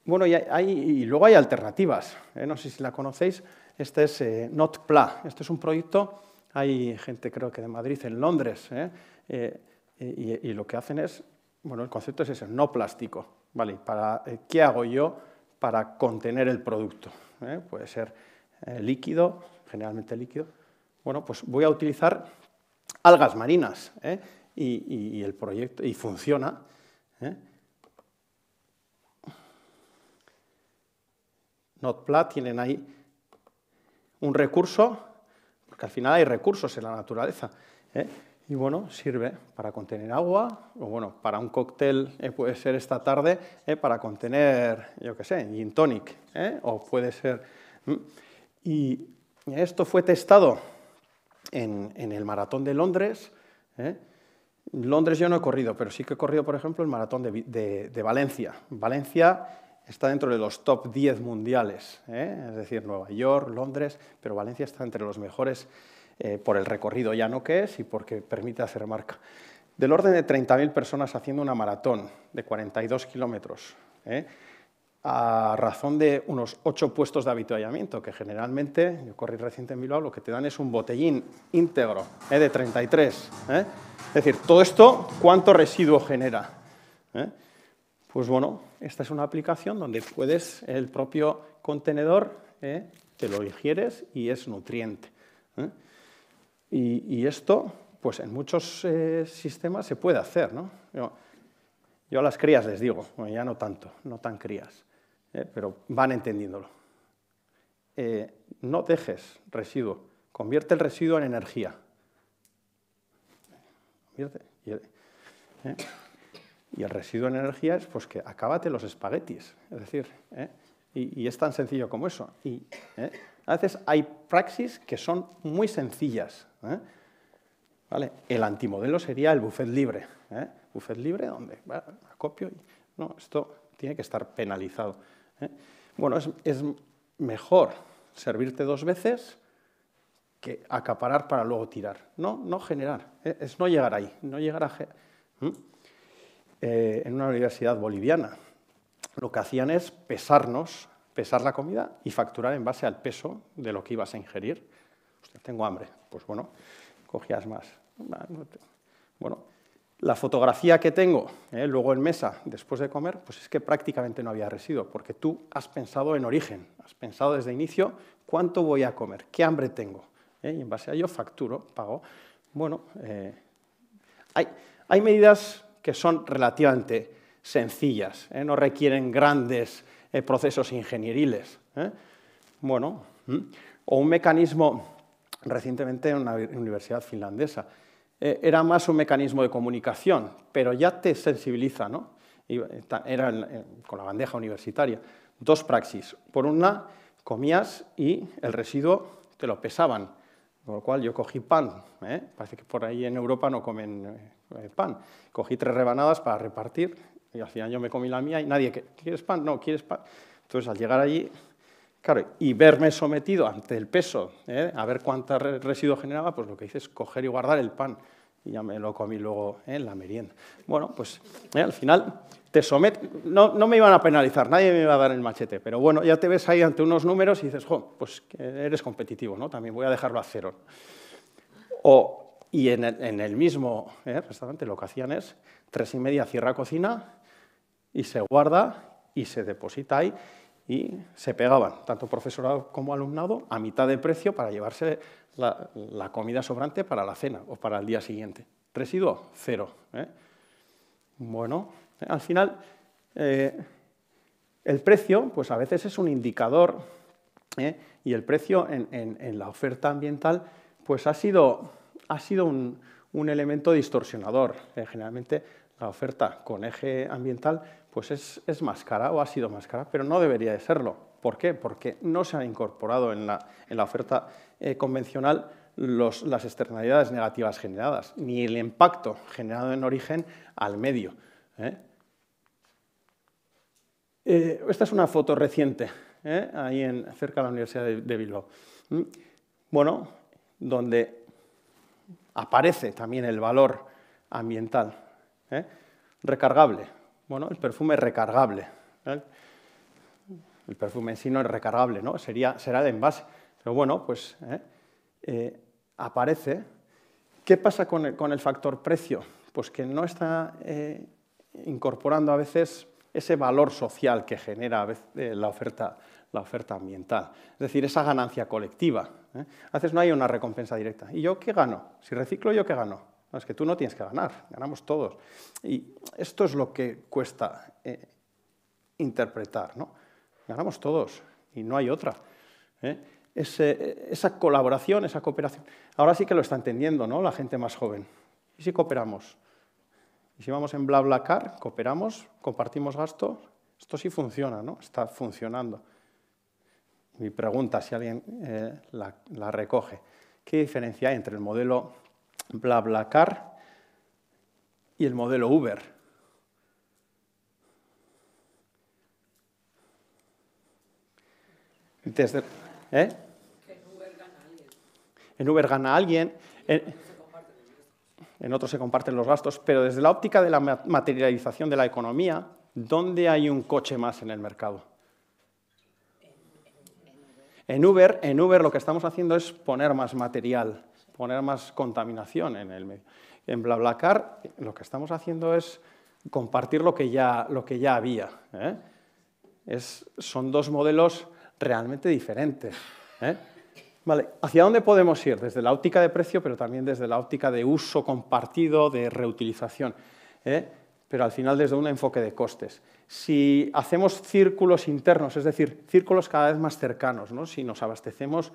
A: bueno, y, luego hay alternativas, no sé si la conocéis, este es NotPla, este es un proyecto, hay gente creo que de Madrid, en Londres, y, lo que hacen es, bueno, el concepto es ese, no plástico, ¿vale? Para, ¿Qué hago yo para contener el producto? Puede ser líquido, generalmente líquido, bueno, pues voy a utilizar algas marinas y, el proyecto, y funciona. ¿eh? tienen ahí un recurso, porque al final hay recursos en la naturaleza. ¿eh? Y bueno, sirve para contener agua, o bueno, para un cóctel eh, puede ser esta tarde, ¿eh? para contener, yo qué sé, gin tonic, o puede ser... Y esto fue testado en, en el Maratón de Londres, Londres yo no he corrido, pero sí que he corrido, por ejemplo, el maratón de, Valencia. Valencia está dentro de los top 10 mundiales, ¿eh? es decir, Nueva York, Londres, pero Valencia está entre los mejores eh, por el recorrido ya no que es y porque permite hacer marca. Del orden de 30.000 personas haciendo una maratón de 42 kilómetros. ¿eh? a razón de unos ocho puestos de avituallamiento, que generalmente, yo corrí reciente en Bilbao, lo que te dan es un botellín íntegro eh, de 33. Eh. Es decir, todo esto, ¿cuánto residuo genera? Eh, pues bueno, esta es una aplicación donde puedes, el propio contenedor, te lo ingieres y es nutriente. Y, esto, pues en muchos sistemas se puede hacer. Yo, a las crías les digo, ya no tanto, no tan crías. Eh, pero van entendiéndolo. Eh, no dejes residuo, convierte el residuo en energía. Eh, y, el, residuo en energía es pues que acábate los espaguetis, es decir, y, es tan sencillo como eso. Y, a veces hay praxis que son muy sencillas. ¿Vale? El antimodelo sería el buffet libre. ¿Buffet libre dónde? acopio. Y... No, esto tiene que estar penalizado. ¿eh? Bueno, es, mejor servirte dos veces que acaparar para luego tirar. No, no generar, ¿eh? es no llegar ahí, no llegar a... ¿Mm? Eh, en una universidad boliviana, lo que hacían es pesarnos, pesar la comida y facturar en base al peso de lo que ibas a ingerir. tengo hambre, pues bueno, cogías más. Bueno, la fotografía que tengo eh, luego en mesa después de comer, pues es que prácticamente no había residuo, porque tú has pensado en origen, has pensado desde inicio cuánto voy a comer, qué hambre tengo. Eh, y en base a ello facturo, pago. Bueno, eh, hay, hay, medidas que son relativamente sencillas, no requieren grandes procesos ingenieriles. Bueno, mm, o un mecanismo recientemente en una universidad finlandesa eh, era más un mecanismo de comunicación, pero ya te sensibiliza, ¿no? Y, eh, era eh, con la bandeja universitaria. Dos praxis. Por una, comías y el residuo te lo pesaban. Con lo cual yo cogí pan. Parece que por ahí en Europa no comen pan. Cogí tres rebanadas para repartir y al final yo me comí la mía y nadie, ¿quieres pan? No, ¿quieres pan? Entonces al llegar allí Claro, y verme sometido ante el peso, ¿eh? a ver cuánta residuo generaba, pues lo que hice es coger y guardar el pan. Y ya me lo comí luego en la merienda. Bueno, pues ¿eh? al final te sometes. No, no, me iban a penalizar, nadie me iba a dar el machete, pero bueno, ya te ves ahí ante unos números y dices, jo, pues eres competitivo, ¿no? También voy a dejarlo a cero. O, y en el, en el mismo ¿eh? restaurante lo que hacían es tres y media cierra cocina y se guarda y se deposita ahí y se pegaban, tanto profesorado como alumnado, a mitad de precio para llevarse la, comida sobrante para la cena o para el día siguiente. Residuo, cero. ¿eh? Bueno, eh, al final, eh, el precio, pues a veces es un indicador, y el precio en, la oferta ambiental, pues ha sido, un, un elemento distorsionador. generalmente la oferta con eje ambiental pues es, más cara o ha sido más cara, pero no debería de serlo. ¿Por qué? Porque no se han incorporado en la, oferta eh, convencional las externalidades negativas generadas, ni el impacto generado en origen al medio. ¿eh? Eh, esta es una foto reciente, ahí cerca de la Universidad de, Bilbao. Bueno, donde aparece también el valor ambiental ¿eh? Recargable. Bueno, el perfume es recargable. ¿eh? El perfume en sí no es recargable, ¿no? Sería, será de envase. Pero bueno, pues ¿eh? aparece. ¿Qué pasa con el, factor precio? Pues que no está incorporando a veces ese valor social que genera la oferta ambiental, es decir, esa ganancia colectiva. A veces no hay una recompensa directa. ¿Y yo qué gano? Si reciclo, ¿yo qué gano? es que tú no tienes que ganar, ganamos todos. Y esto es lo que cuesta eh, interpretar, ¿no? Ganamos todos y no hay otra. ¿eh? esa colaboración, esa cooperación. Ahora sí que lo está entendiendo ¿no? la gente más joven. ¿Y si cooperamos? ¿Y si vamos en BlaBlaCar, cooperamos, compartimos gastos? Esto sí funciona, ¿no? Está funcionando. Mi pregunta, si alguien eh, la, la recoge, ¿qué diferencia hay entre el modelo BlaBlaCar y el modelo Uber. ¿eh? En Uber gana alguien. En, en otros se comparten los gastos, pero desde la óptica de la materialización de la economía, ¿dónde hay un coche más en el mercado? En Uber, en Uber lo que estamos haciendo es poner más material poner más contaminación en el medio. En BlaBlaCar lo que estamos haciendo es compartir lo que ya, lo que ya había. ¿eh? Es, son dos modelos realmente diferentes. ¿eh? Vale, ¿hacia dónde podemos ir? Desde la óptica de precio, pero también desde la óptica de uso compartido, de reutilización. ¿eh? Pero al final desde un enfoque de costes. Si hacemos círculos internos, es decir, círculos cada vez más cercanos, ¿no? si nos abastecemos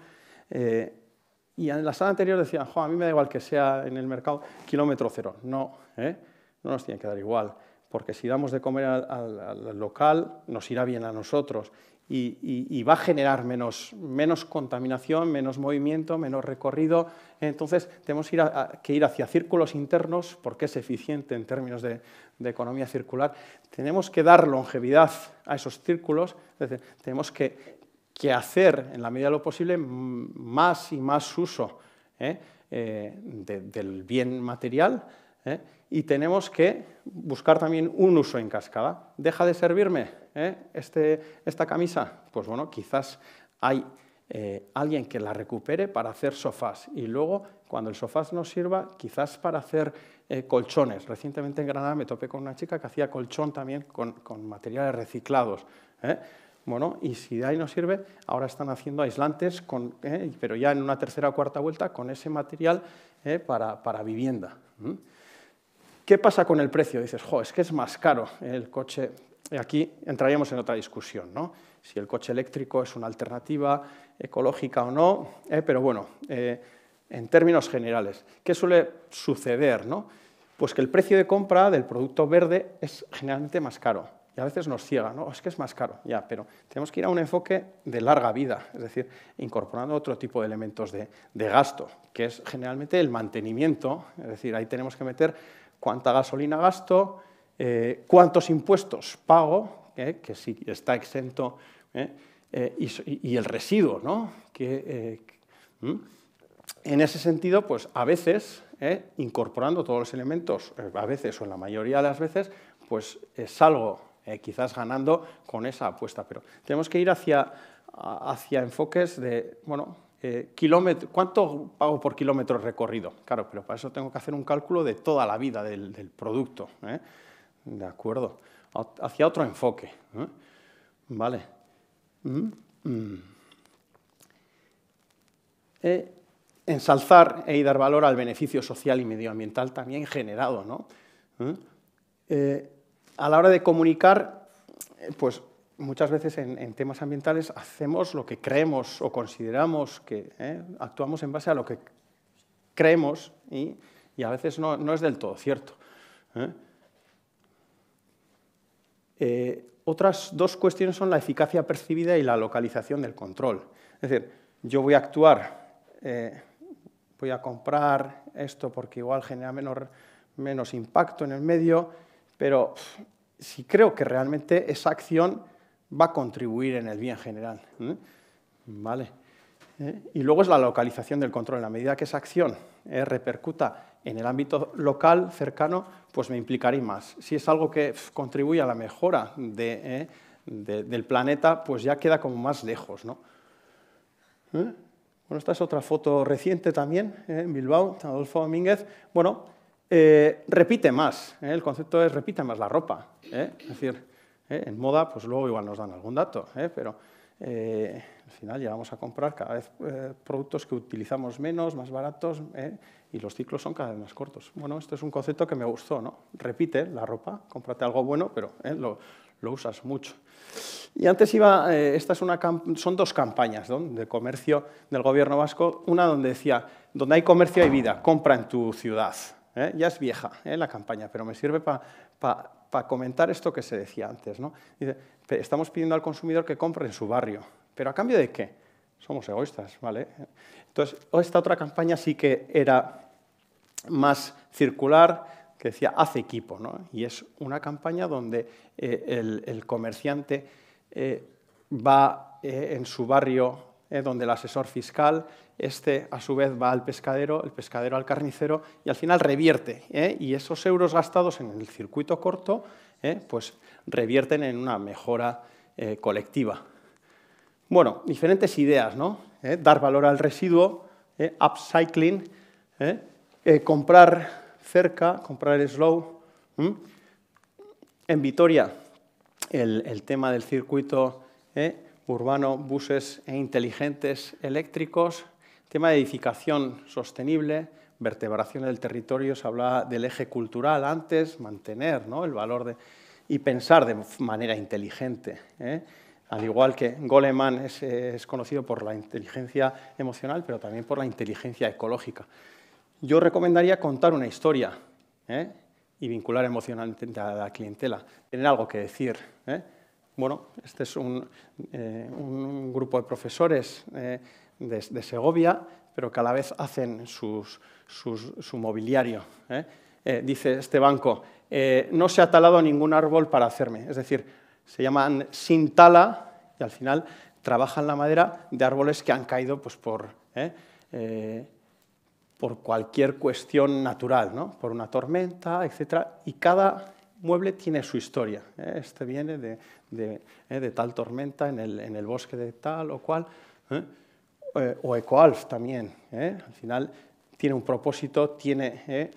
A: y en la sala anterior decían, a mí me da igual que sea en el mercado kilómetro cero. No, ¿eh? no nos tiene que dar igual, porque si damos de comer al, local, nos irá bien a nosotros y, va a generar menos, menos, contaminación, menos movimiento, menos recorrido. Entonces, tenemos que ir hacia círculos internos, porque es eficiente en términos de, de economía circular. Tenemos que dar longevidad a esos círculos, es decir, tenemos que que hacer, en la medida de lo posible, más y más uso ¿eh? Eh, del bien material ¿eh? y tenemos que buscar también un uso en cascada. ¿Deja de servirme este, esta camisa? Pues bueno, quizás hay alguien que la recupere para hacer sofás y luego, cuando el sofás no sirva, quizás para hacer colchones. Recientemente en Granada me topé con una chica que hacía colchón también con, con materiales reciclados. Bueno, y si de ahí no sirve, ahora están haciendo aislantes, eh, pero ya en una tercera o cuarta vuelta con ese material eh, para, vivienda. ¿Qué pasa con el precio? Dices, es que es más caro el coche. Aquí entraríamos en otra discusión, ¿no? Si el coche eléctrico es una alternativa ecológica o no, eh, pero bueno, en términos generales, ¿qué suele suceder, no? Pues que el precio de compra del producto verde es generalmente más caro y a veces nos ciega, ¿no? Oh, es que es más caro, ya, pero tenemos que ir a un enfoque de larga vida, es decir, incorporando otro tipo de elementos de, gasto, que es generalmente el mantenimiento, es decir, ahí tenemos que meter cuánta gasolina gasto, eh, cuántos impuestos pago, eh, que si está exento, eh, y, el residuo, ¿no? Que, En ese sentido, pues a veces, incorporando todos los elementos, a veces o en la mayoría de las veces, pues salgo eh, quizás ganando con esa apuesta, pero tenemos que ir hacia, hacia enfoques de, bueno, eh, ¿cuánto pago por kilómetro recorrido? Claro, pero para eso tengo que hacer un cálculo de toda la vida del, producto, ¿eh? ¿de acuerdo? Hacia otro enfoque, ¿vale? Mm, mm. ensalzar y e dar valor al beneficio social y medioambiental también generado, ¿no? a la hora de comunicar, pues muchas veces en, temas ambientales hacemos lo que creemos o consideramos que ¿eh? actuamos en base a lo que creemos y, a veces no, es del todo cierto. ¿eh? Eh, otras dos cuestiones son la eficacia percibida y la localización del control. Es decir, yo voy a actuar, voy a comprar esto porque igual genera menos impacto en el medio, pero si creo que realmente esa acción va a contribuir en el bien general. ¿eh? ¿Vale? ¿Eh? Y luego es la localización del control. En la medida que esa acción eh, repercuta en el ámbito local, cercano, pues me implicaré más. Si es algo que contribuye a la mejora del planeta, pues ya queda como más lejos. ¿no? Bueno, esta es otra foto reciente también, en Bilbao, Adolfo Domínguez. Bueno, eh, repite más, ¿eh? el concepto es repite más la ropa. ¿eh? Es decir, en moda, pues luego igual nos dan algún dato, pero al final llegamos a comprar cada vez productos que utilizamos menos, más baratos, y los ciclos son cada vez más cortos. Bueno, esto es un concepto que me gustó, ¿no? Repite la ropa, cómprate algo bueno, pero lo, usas mucho. Y antes iba, esta son dos campañas de comercio del gobierno vasco, una donde decía, donde hay comercio hay vida, compra en tu ciudad. ¿eh? Ya es vieja ¿eh? la campaña, pero me sirve para comentar esto que se decía antes. ¿no? Dice, estamos pidiendo al consumidor que compre en su barrio, pero ¿a cambio de qué? Somos egoístas, ¿vale? Entonces, esta otra campaña sí que era más circular, que decía, hace equipo, ¿no? Y es una campaña donde eh, el, comerciante va en su barrio eh, donde el asesor fiscal, este a su vez va al pescadero, el pescadero al carnicero y al final revierte. ¿eh? Y esos euros gastados en el circuito corto, ¿eh? pues revierten en una mejora colectiva. Bueno, diferentes ideas, ¿no? dar valor al residuo, upcycling, comprar cerca, comprar slow. En Vitoria, el, tema del circuito urbano, buses e inteligentes eléctricos, tema de edificación sostenible, vertebración del territorio, se hablaba del eje cultural antes, mantener el valor de, y pensar de manera inteligente. ¿eh? Al igual que Goleman es, es, conocido por la inteligencia emocional, pero también por la inteligencia ecológica. Yo recomendaría contar una historia ¿eh? y vincular emocionalmente a la clientela, tener algo que decir. ¿eh? Bueno, este es un, eh, grupo de profesores eh, de, Segovia, pero que a la vez hacen su mobiliario. ¿eh? dice este banco, no se ha talado ningún árbol para hacerme. Es decir, se llaman sin tala y al final trabajan la madera de árboles que han caído pues, por, por cualquier cuestión natural, por una tormenta, etc. Y cada mueble tiene su historia. Este viene de, eh, de, tal tormenta en el, en el, bosque de tal o cual, ¿eh? Eh, o EcoAlf también. Al final tiene un propósito, tiene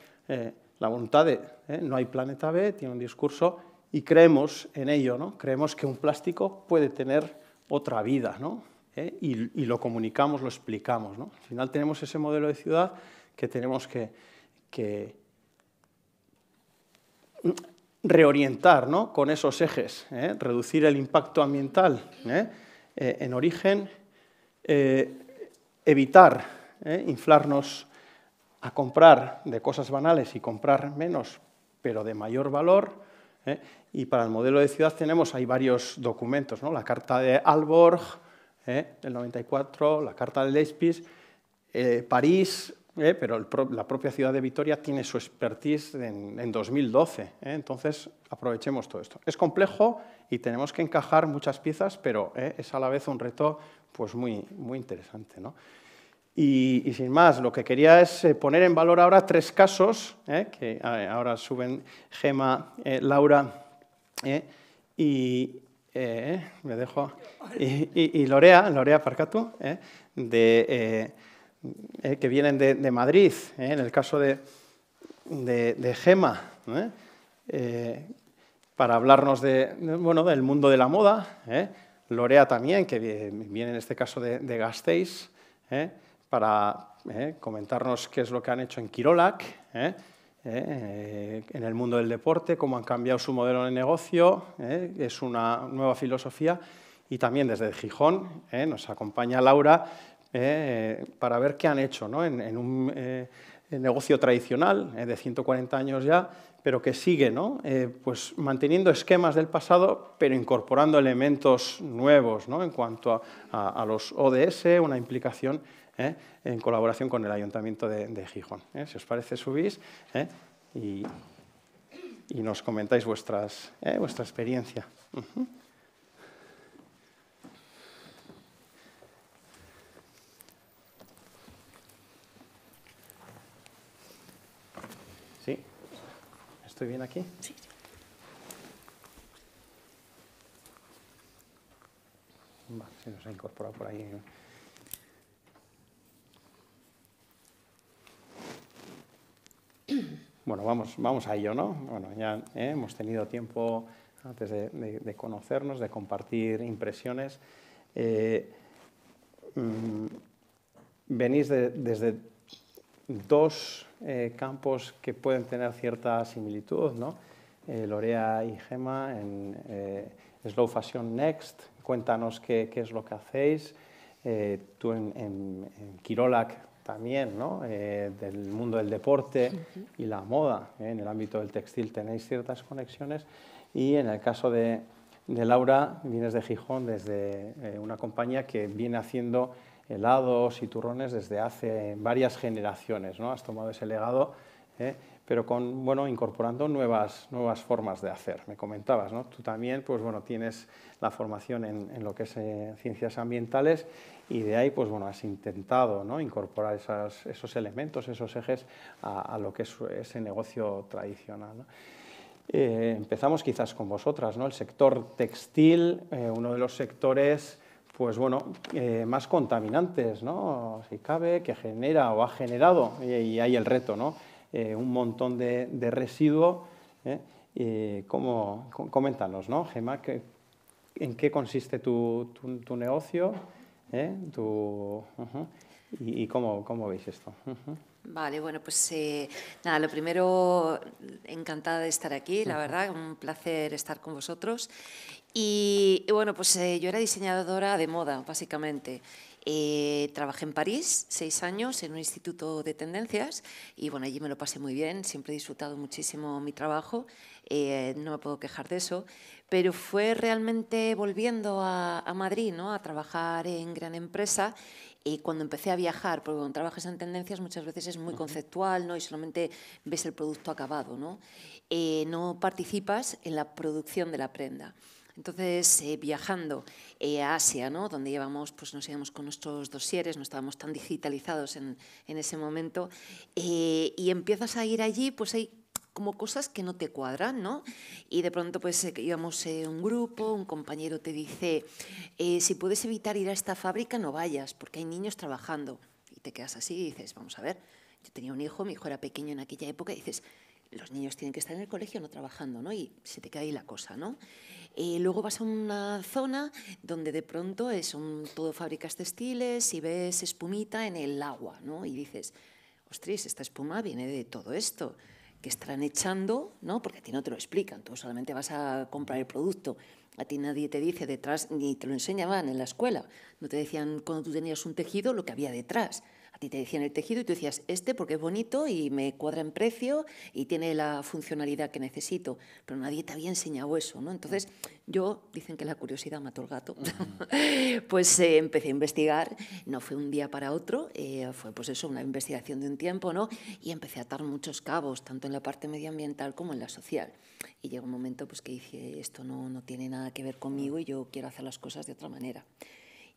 A: la voluntad de no hay planeta B, tiene un discurso y creemos en ello, ¿no? creemos que un plástico puede tener otra vida ¿no? y, lo comunicamos, lo explicamos. ¿no? Al final tenemos ese modelo de ciudad que tenemos que, que reorientar con esos ejes, ¿eh? reducir el impacto ambiental ¿eh? Eh, en origen, evitar inflarnos a comprar de cosas banales y comprar menos, pero de mayor valor. Y para el modelo de ciudad tenemos, hay varios documentos, ¿no? la carta de Alborg del 94, la carta de Leipzig, París, eh, pero la propia ciudad de Vitoria tiene su expertise en, 2012, eh. entonces aprovechemos todo esto. Es complejo y tenemos que encajar muchas piezas, pero eh, es a la vez un reto pues, muy, muy interesante. Y, sin más, lo que quería es poner en valor ahora tres casos, que ahora suben Gema, Laura y... me dejo. Y, Lorea, Lorea Parcatu, de eh, que vienen de, Madrid, eh, en el caso de, Gema, eh, para hablarnos del mundo de la moda, Lorea también, que viene en este caso de, Gasteiz, para comentarnos qué es lo que han hecho en Kirolac, en el mundo del deporte, cómo han cambiado su modelo de negocio, es una nueva filosofía y también desde Gijón nos acompaña Laura, eh, para ver qué han hecho ¿no? en, un eh, negocio tradicional eh, de 140 años ya, pero que sigue ¿no? pues manteniendo esquemas del pasado, pero incorporando elementos nuevos ¿no? en cuanto a, los ODS, una implicación en colaboración con el Ayuntamiento de, Gijón. Si os parece, subís y, nos comentáis vuestras, vuestra experiencia. ¿Estoy bien aquí? Sí. se nos ha incorporado por ahí. Bueno, vamos, vamos a ello, ¿no? Bueno, ya ¿eh? hemos tenido tiempo antes de, conocernos, de compartir impresiones. Eh, mm, venís desde dos eh, campos que pueden tener cierta similitud, ¿no? Eh, Lorea y Gema en eh, Slow Fashion Next, cuéntanos qué, es lo que hacéis. tú en, en, Kirolac también, ¿no? del mundo del deporte y la moda. En el ámbito del textil tenéis ciertas conexiones. Y en el caso de, de Laura, vienes de Gijón, desde una compañía que viene haciendo helados y turrones desde hace varias generaciones. ¿no? Has tomado ese legado, ¿eh? pero con, bueno, incorporando nuevas, nuevas formas de hacer. Me comentabas, ¿no? tú también pues, bueno, tienes la formación en, lo que es eh, ciencias ambientales y de ahí pues, bueno, has intentado ¿no? incorporar esos elementos, esos ejes a, lo que es ese negocio tradicional. Eh, empezamos quizás con vosotras, ¿no? el sector textil, uno de los sectores pues bueno, eh, más contaminantes, ¿no? si cabe, que genera o ha generado, y, hay el reto, ¿no? Eh, un montón de, residuo. ¿eh? ¿cómo, coméntanos, ¿no? Gemma, ¿en qué consiste tu, negocio? ¿Y, cómo, veis esto?
B: Vale, bueno, pues nada, lo primero, encantada de estar aquí, la verdad, un placer estar con vosotros. Y, bueno, pues eh, yo era diseñadora de moda, básicamente. Eh, trabajé en París seis años en un instituto de tendencias y bueno, allí me lo pasé muy bien, siempre he disfrutado muchísimo mi trabajo, eh, no me puedo quejar de eso, pero fue realmente volviendo a, Madrid, ¿no? a trabajar en gran empresa y cuando empecé a viajar, porque cuando trabajas en tendencias muchas veces es muy conceptual ¿no? y solamente ves el producto acabado, no, no participas en la producción de la prenda. Entonces, eh, viajando eh, a Asia, ¿no? donde íbamos, pues nos íbamos con nuestros dosieres, no estábamos tan digitalizados en, ese momento, eh, y empiezas a ir allí, pues hay como cosas que no te cuadran, ¿no? Y de pronto, pues íbamos un grupo, un compañero te dice, si puedes evitar ir a esta fábrica, no vayas, porque hay niños trabajando. Y te quedas así y dices, vamos a ver, yo tenía un hijo, mi hijo era pequeño en aquella época, y dices, los niños tienen que estar en el colegio no trabajando, ¿no? Y se te queda ahí la cosa, ¿no? Eh, luego vas a una zona donde de pronto eh, son todo fábricas textiles y ves espumita en el agua, ¿no? Y dices, ostras, esta espuma viene de todo esto que estarán echando, ¿no? Porque a ti no te lo explican, tú solamente vas a comprar el producto. A ti nadie te dice detrás, ni te lo enseñaban en la escuela. No te decían cuando tú tenías un tejido lo que había detrás. A ti te decían el tejido y tú decías, este porque es bonito y me cuadra en precio y tiene la funcionalidad que necesito, pero nadie te había enseñado eso, ¿no? Entonces, yo, dicen que la curiosidad mató al gato, pues eh, empecé a investigar, no fue un día para otro, eh, fue pues eso, una investigación de un tiempo, ¿no? Y empecé a atar muchos cabos, tanto en la parte medioambiental como en la social. Y llegó un momento pues que dije, esto no, no tiene nada que ver conmigo y yo quiero hacer las cosas de otra manera.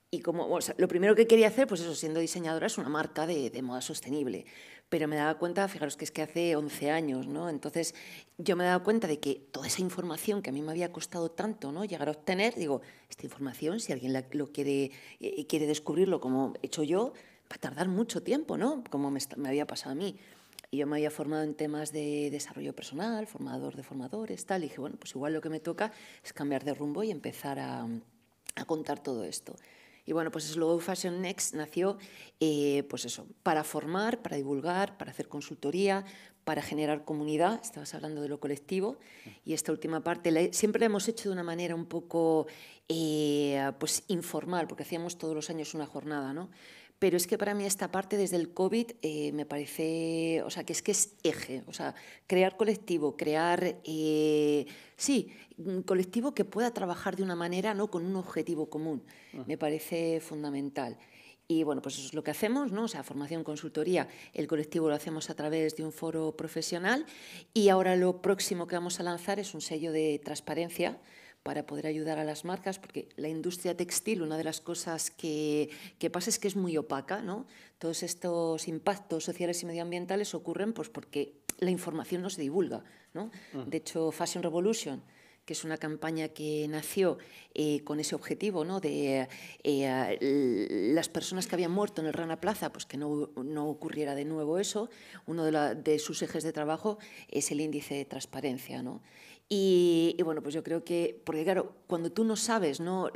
B: Y como, lo primero que quería hacer, pues eso, siendo diseñadora, es una marca de, moda sostenible. Pero me daba cuenta, fijaros que es que hace 11 años, ¿no? Entonces yo me daba cuenta de que toda esa información que a mí me había costado tanto, ¿no? Llegar a obtener, digo, esta información, si alguien la, lo quiere, eh, quiere descubrirlo como he hecho yo, va a tardar mucho tiempo, ¿no? Como me, me había pasado a mí. Y yo me había formado en temas de desarrollo personal, formador de formadores, tal. Y dije, bueno, pues igual lo que me toca es cambiar de rumbo y empezar a, a contar todo esto. Y bueno, pues Slow Fashion Next nació eh, pues eso, para formar, para divulgar, para hacer consultoría, para generar comunidad, estabas hablando de lo colectivo, y esta última parte siempre la hemos hecho de una manera un poco eh, pues informal, porque hacíamos todos los años una jornada, ¿no? pero es que para mí esta parte desde el COVID eh, me parece, o sea, que es que es eje, o sea, crear colectivo, crear, eh, sí, un colectivo que pueda trabajar de una manera, ¿no? Con un objetivo común, ah. me parece fundamental. Y bueno, pues eso es lo que hacemos, ¿no? O sea, formación, consultoría, el colectivo lo hacemos a través de un foro profesional y ahora lo próximo que vamos a lanzar es un sello de transparencia, para poder ayudar a las marcas, porque la industria textil, una de las cosas que, que pasa es que es muy opaca, ¿no? Todos estos impactos sociales y medioambientales ocurren pues, porque la información no se divulga, ¿no? Mm. De hecho, Fashion Revolution que es una campaña que nació eh, con ese objetivo, ¿no? de eh, las personas que habían muerto en el Rana Plaza, pues que no, no ocurriera de nuevo eso. Uno de, de, sus ejes de trabajo es el índice de transparencia. ¿no? Y, bueno, pues yo creo que, porque claro, cuando tú no sabes, no,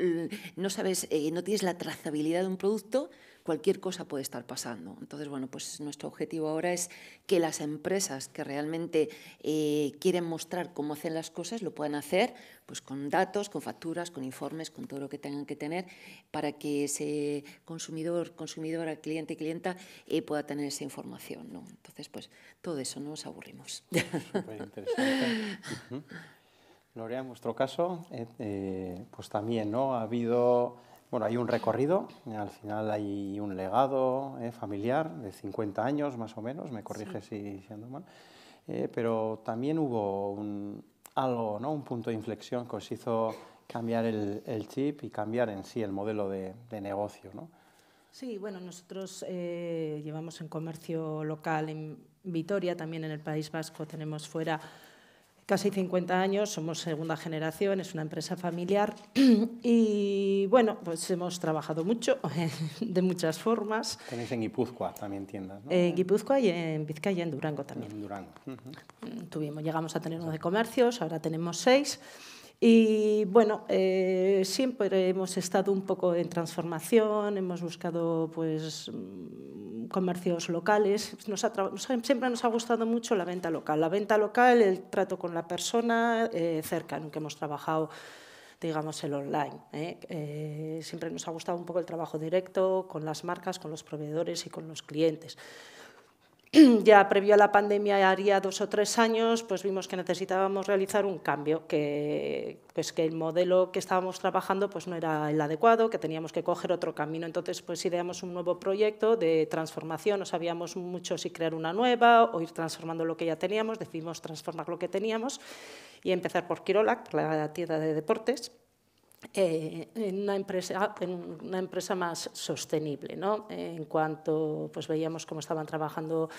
B: no sabes, eh, no tienes la trazabilidad de un producto, cualquier cosa puede estar pasando. Entonces, bueno, pues nuestro objetivo ahora es que las empresas que realmente eh, quieren mostrar cómo hacen las cosas lo puedan hacer pues con datos, con facturas, con informes, con todo lo que tengan que tener para que ese consumidor, consumidora, cliente, clienta eh, pueda tener esa información. Entonces, pues todo eso, no nos aburrimos. Súper interesante.
A: en vuestro caso, eh, pues también ¿no? ha habido bueno, hay un recorrido, al final hay un legado eh, familiar de 50 años más o menos, me corrige si, ando mal, eh, pero también hubo un, algo, ¿no? un punto de inflexión que os hizo cambiar el, chip y cambiar en sí el modelo de, negocio. ¿no?
C: Sí, bueno, nosotros eh, llevamos en comercio local en Vitoria, también en el País Vasco tenemos fuera casi 50 años, somos segunda generación, es una empresa familiar y bueno, pues hemos trabajado mucho, de muchas formas.
A: Tenéis en Guipúzcoa también tiendas, ¿no? En
C: Guipúzcoa y en Vizcaya y en Durango también. En Durango.
A: Mm,
C: tuvimos, llegamos a tener de comercios, ahora tenemos seis. Y bueno, eh, siempre hemos estado un poco en transformación, hemos buscado pues, mm, comercios locales. siempre nos ha gustado mucho la venta local. La venta local, el trato con la persona eh, cerca, que hemos trabajado digamos, el online. ¿eh? Eh, siempre nos ha gustado un poco el trabajo directo con las marcas, con los proveedores y con los clientes. ya previo a la pandemia, haría dos o tres años, pues vimos que necesitábamos realizar un cambio, que, pues que el modelo que estábamos trabajando pues no era el adecuado, que teníamos que coger otro camino. Entonces, pues ideamos un nuevo proyecto de transformación. No sabíamos mucho si crear una nueva o ir transformando lo que ya teníamos. Decidimos transformar lo que teníamos y empezar por quirola la tienda de deportes eh, en, una empresa, en una empresa más sostenible. En cuanto pues, veíamos cómo estaban trabajando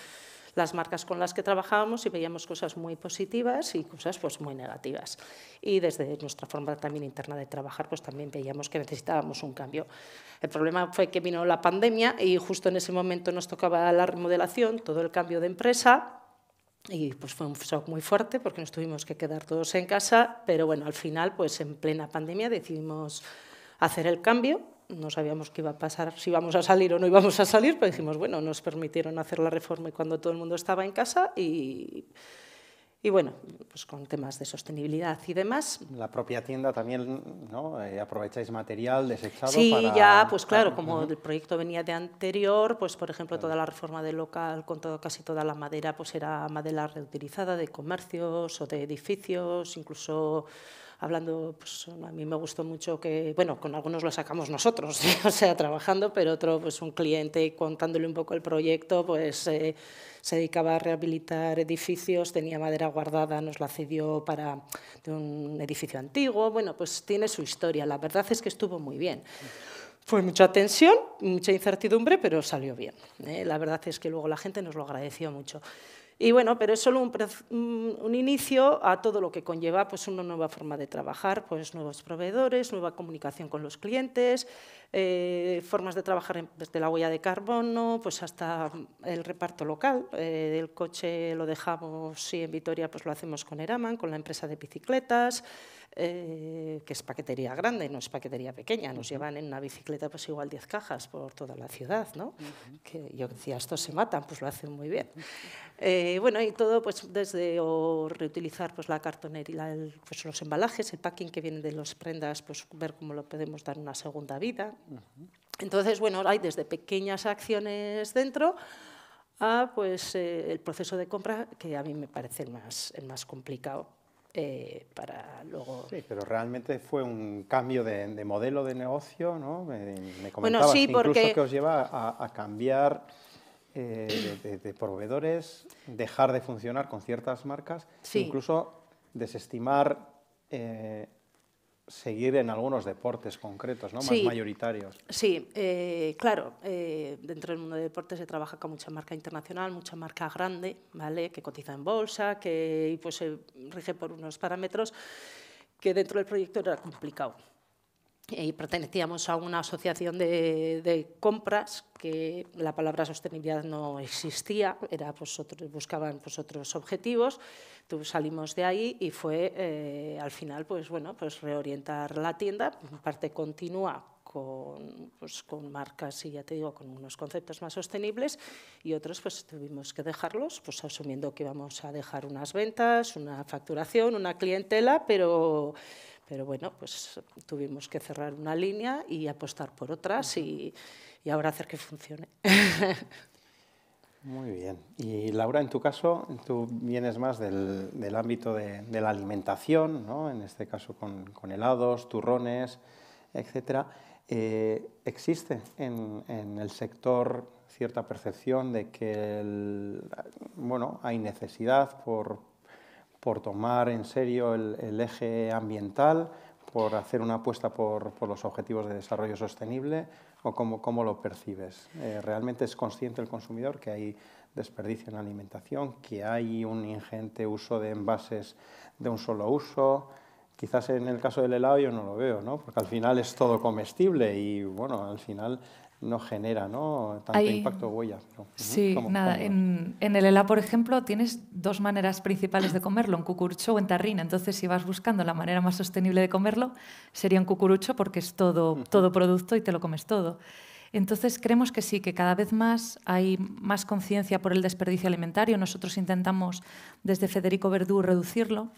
C: las marcas con las que trabajábamos y veíamos cosas muy positivas y cosas pues, muy negativas. Y desde nuestra forma también interna de trabajar, pues también veíamos que necesitábamos un cambio. El problema fue que vino la pandemia y justo en ese momento nos tocaba la remodelación, todo el cambio de empresa y pues fue un shock muy fuerte porque nos tuvimos que quedar todos en casa, pero bueno, al final, pues en plena pandemia decidimos hacer el cambio. No sabíamos qué iba a pasar, si íbamos a salir o no íbamos a salir, pero dijimos, bueno, nos permitieron hacer la reforma cuando todo el mundo estaba en casa y
A: y bueno, pues con temas de sostenibilidad y demás. La propia tienda también, ¿no? Eh, aprovecháis material desechado sí, ya, pues claro, como
C: el proyecto venía de anterior, pues por ejemplo toda la reforma del local con casi toda la madera, pues era madera reutilizada de comercios o de edificios, incluso hablando, pues a mí me gustó mucho que, bueno, con algunos lo sacamos nosotros, o sea, trabajando, pero otro, pues un cliente contándole un poco el proyecto, pues eh, se dedicaba a rehabilitar edificios, tenía madera guardada, nos la cedió para de un edificio antiguo, bueno, pues tiene su historia, la verdad es que estuvo muy bien. Fue mucha tensión, mucha incertidumbre, pero salió bien. ¿eh? La verdad es que luego la gente nos lo agradeció mucho pero es solo mm, un, inicio a todo lo que conlleva pues, una nueva forma de trabajar, pues, nuevos proveedores, nueva comunicación con los clientes, eh, formas de trabajar desde la huella de carbono, pues hasta el reparto local. Eh, el coche lo dejamos, si en Vitoria pues, lo hacemos con Eraman, con la empresa de bicicletas. Eh, que es paquetería grande, no es paquetería pequeña. Nos llevan en una bicicleta pues igual 10 cajas por toda la ciudad, ¿no? Que yo decía, estos se matan, pues lo hacen muy bien. Eh, bueno, y todo pues desde reutilizar pues la cartonería, pues los embalajes, el packing que viene de las prendas, pues ver cómo lo podemos dar una segunda vida. Entonces, bueno, hay desde pequeñas acciones dentro a pues, eh, el proceso de compra, que a mí me parece el más, el más complicado eh, para luego... Sí,
A: pero realmente fue un cambio de, modelo de negocio, ¿no? Me, comentabas incluso que os lleva a, cambiar eh, de, proveedores, dejar de funcionar con ciertas marcas, incluso desestimar eh, seguir en algunos deportes concretos, ¿no? más mayoritarios.
C: Sí, eh, claro, eh, dentro del mundo de deportes se trabaja con mucha marca internacional, mucha marca grande, ¿vale? que cotiza en bolsa, que pues, se rige por unos parámetros que dentro del proyecto era complicado y pertenecíamos a una asociación de, compras que la palabra sostenibilidad no existía, era, pues, buscaban pues, otros objetivos. salimos de ahí y fue eh, al final pues, bueno, pues reorientar la tienda, parte continua con, pues con marcas y ya te digo, con unos conceptos más sostenibles y otros pues tuvimos que dejarlos, pues asumiendo que íbamos a dejar unas ventas, una facturación, una clientela, pero pero bueno, pues tuvimos que cerrar una línea y apostar por otras y, ahora hacer que funcione.
A: Muy bien. Y Laura, en tu caso, tú vienes más del, ámbito de, la alimentación, ¿no? en este caso con, helados, turrones, etc. Eh, ¿Existe en, el sector cierta percepción de que bueno, hay necesidad por, por tomar en serio el, eje ambiental, por hacer una apuesta por, los objetivos de desarrollo sostenible o cómo, cómo lo percibes? Eh, ¿Realmente es consciente el consumidor que hay desperdicio en la alimentación, que hay un ingente uso de envases de un solo uso? Quizás en el caso del helado yo no lo veo, ¿no? porque al final es todo comestible y bueno, al final no genera ¿no? tanto impacto de huella. sí, nada. En,
D: el ELA, por ejemplo, tienes dos maneras principales de comerlo, en cucurucho o en tarrina. Entonces, si vas buscando la manera más sostenible de comerlo, sería en cucurucho porque es todo, todo producto y te lo comes todo. Entonces creemos que sí, que cada vez más hay más conciencia por el desperdicio alimentario. Nosotros intentamos desde Federico Verdú reducirlo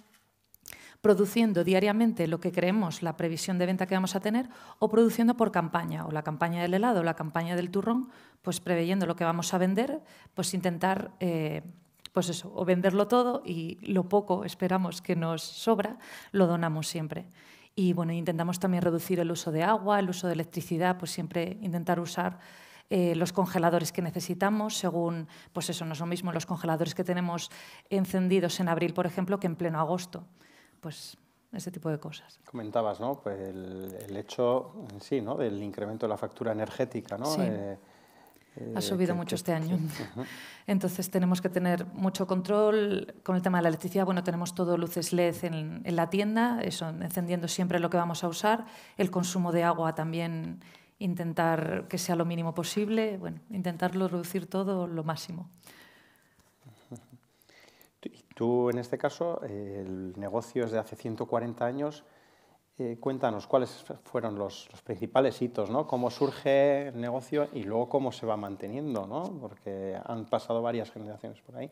D: produciendo diariamente lo que creemos la previsión de venta que vamos a tener o produciendo por campaña, o la campaña del helado, o la campaña del turrón, pues preveyendo lo que vamos a vender, pues intentar... Eh, pues eso, o venderlo todo y lo poco esperamos que nos sobra, lo donamos siempre. Y bueno, intentamos también reducir el uso de agua, el uso de electricidad, pues siempre intentar usar eh, los congeladores que necesitamos, según, pues eso no es lo mismo los congeladores que tenemos encendidos en abril, por ejemplo, que en pleno agosto pues ese tipo de cosas.
A: Comentabas, ¿no? Pues el, hecho en sí, ¿no? Del incremento de la factura energética, ¿no? Sí. Eh, ha eh, subido mucho este año.
D: Entonces tenemos que tener mucho control con el tema de la electricidad. Bueno, tenemos todo luces LED en, la tienda, encendiendo siempre lo que vamos a usar. El consumo de agua también intentar que sea lo mínimo posible. Bueno, intentarlo reducir todo lo máximo.
A: Tú, en este caso, el negocio es de hace 140 años. Eh, cuéntanos cuáles fueron los, principales hitos, ¿no? Cómo surge el negocio y luego cómo se va manteniendo, ¿no? Porque han pasado varias generaciones por ahí.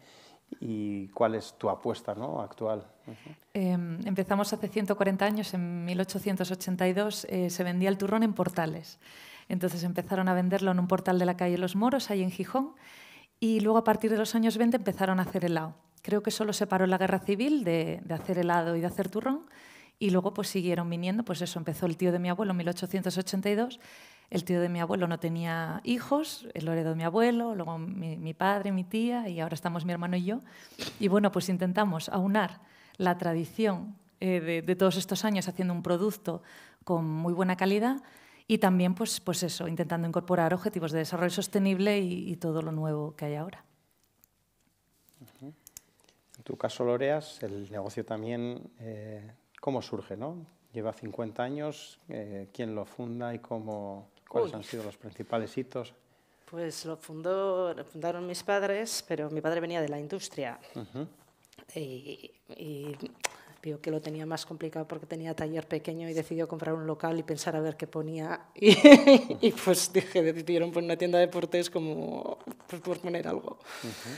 A: ¿Y cuál es tu apuesta ¿no? actual?
D: Em, empezamos hace 140 años, en 1882 eh, se vendía el turrón en portales. Entonces empezaron a venderlo en un portal de la calle Los Moros, ahí en Gijón, y luego a partir de los años 20 empezaron a hacer helado creo que solo se paró la guerra civil de, hacer helado y de hacer turrón. Y luego pues siguieron viniendo, pues eso, empezó el tío de mi abuelo en 1882. El tío de mi abuelo no tenía hijos, el heredó mi abuelo, luego mi, padre, mi tía y ahora estamos mi hermano y yo. Y bueno, pues intentamos aunar la tradición eh, de, todos estos años haciendo un producto con muy buena calidad y también pues, pues eso, intentando incorporar objetivos de desarrollo sostenible y, todo lo nuevo que hay ahora.
A: En tu caso, Loreas, el negocio también, eh, ¿cómo surge? No? Lleva 50 años, eh, ¿quién lo funda y cómo, cuáles han sido los principales hitos?
C: Pues lo, fundó, fundaron mis padres, pero mi padre venía de la industria. y, vio que lo tenía más complicado porque tenía taller pequeño y decidió comprar un local y pensar a ver qué ponía. Y, pues dije, decidieron poner una tienda de deportes como pues, por poner algo.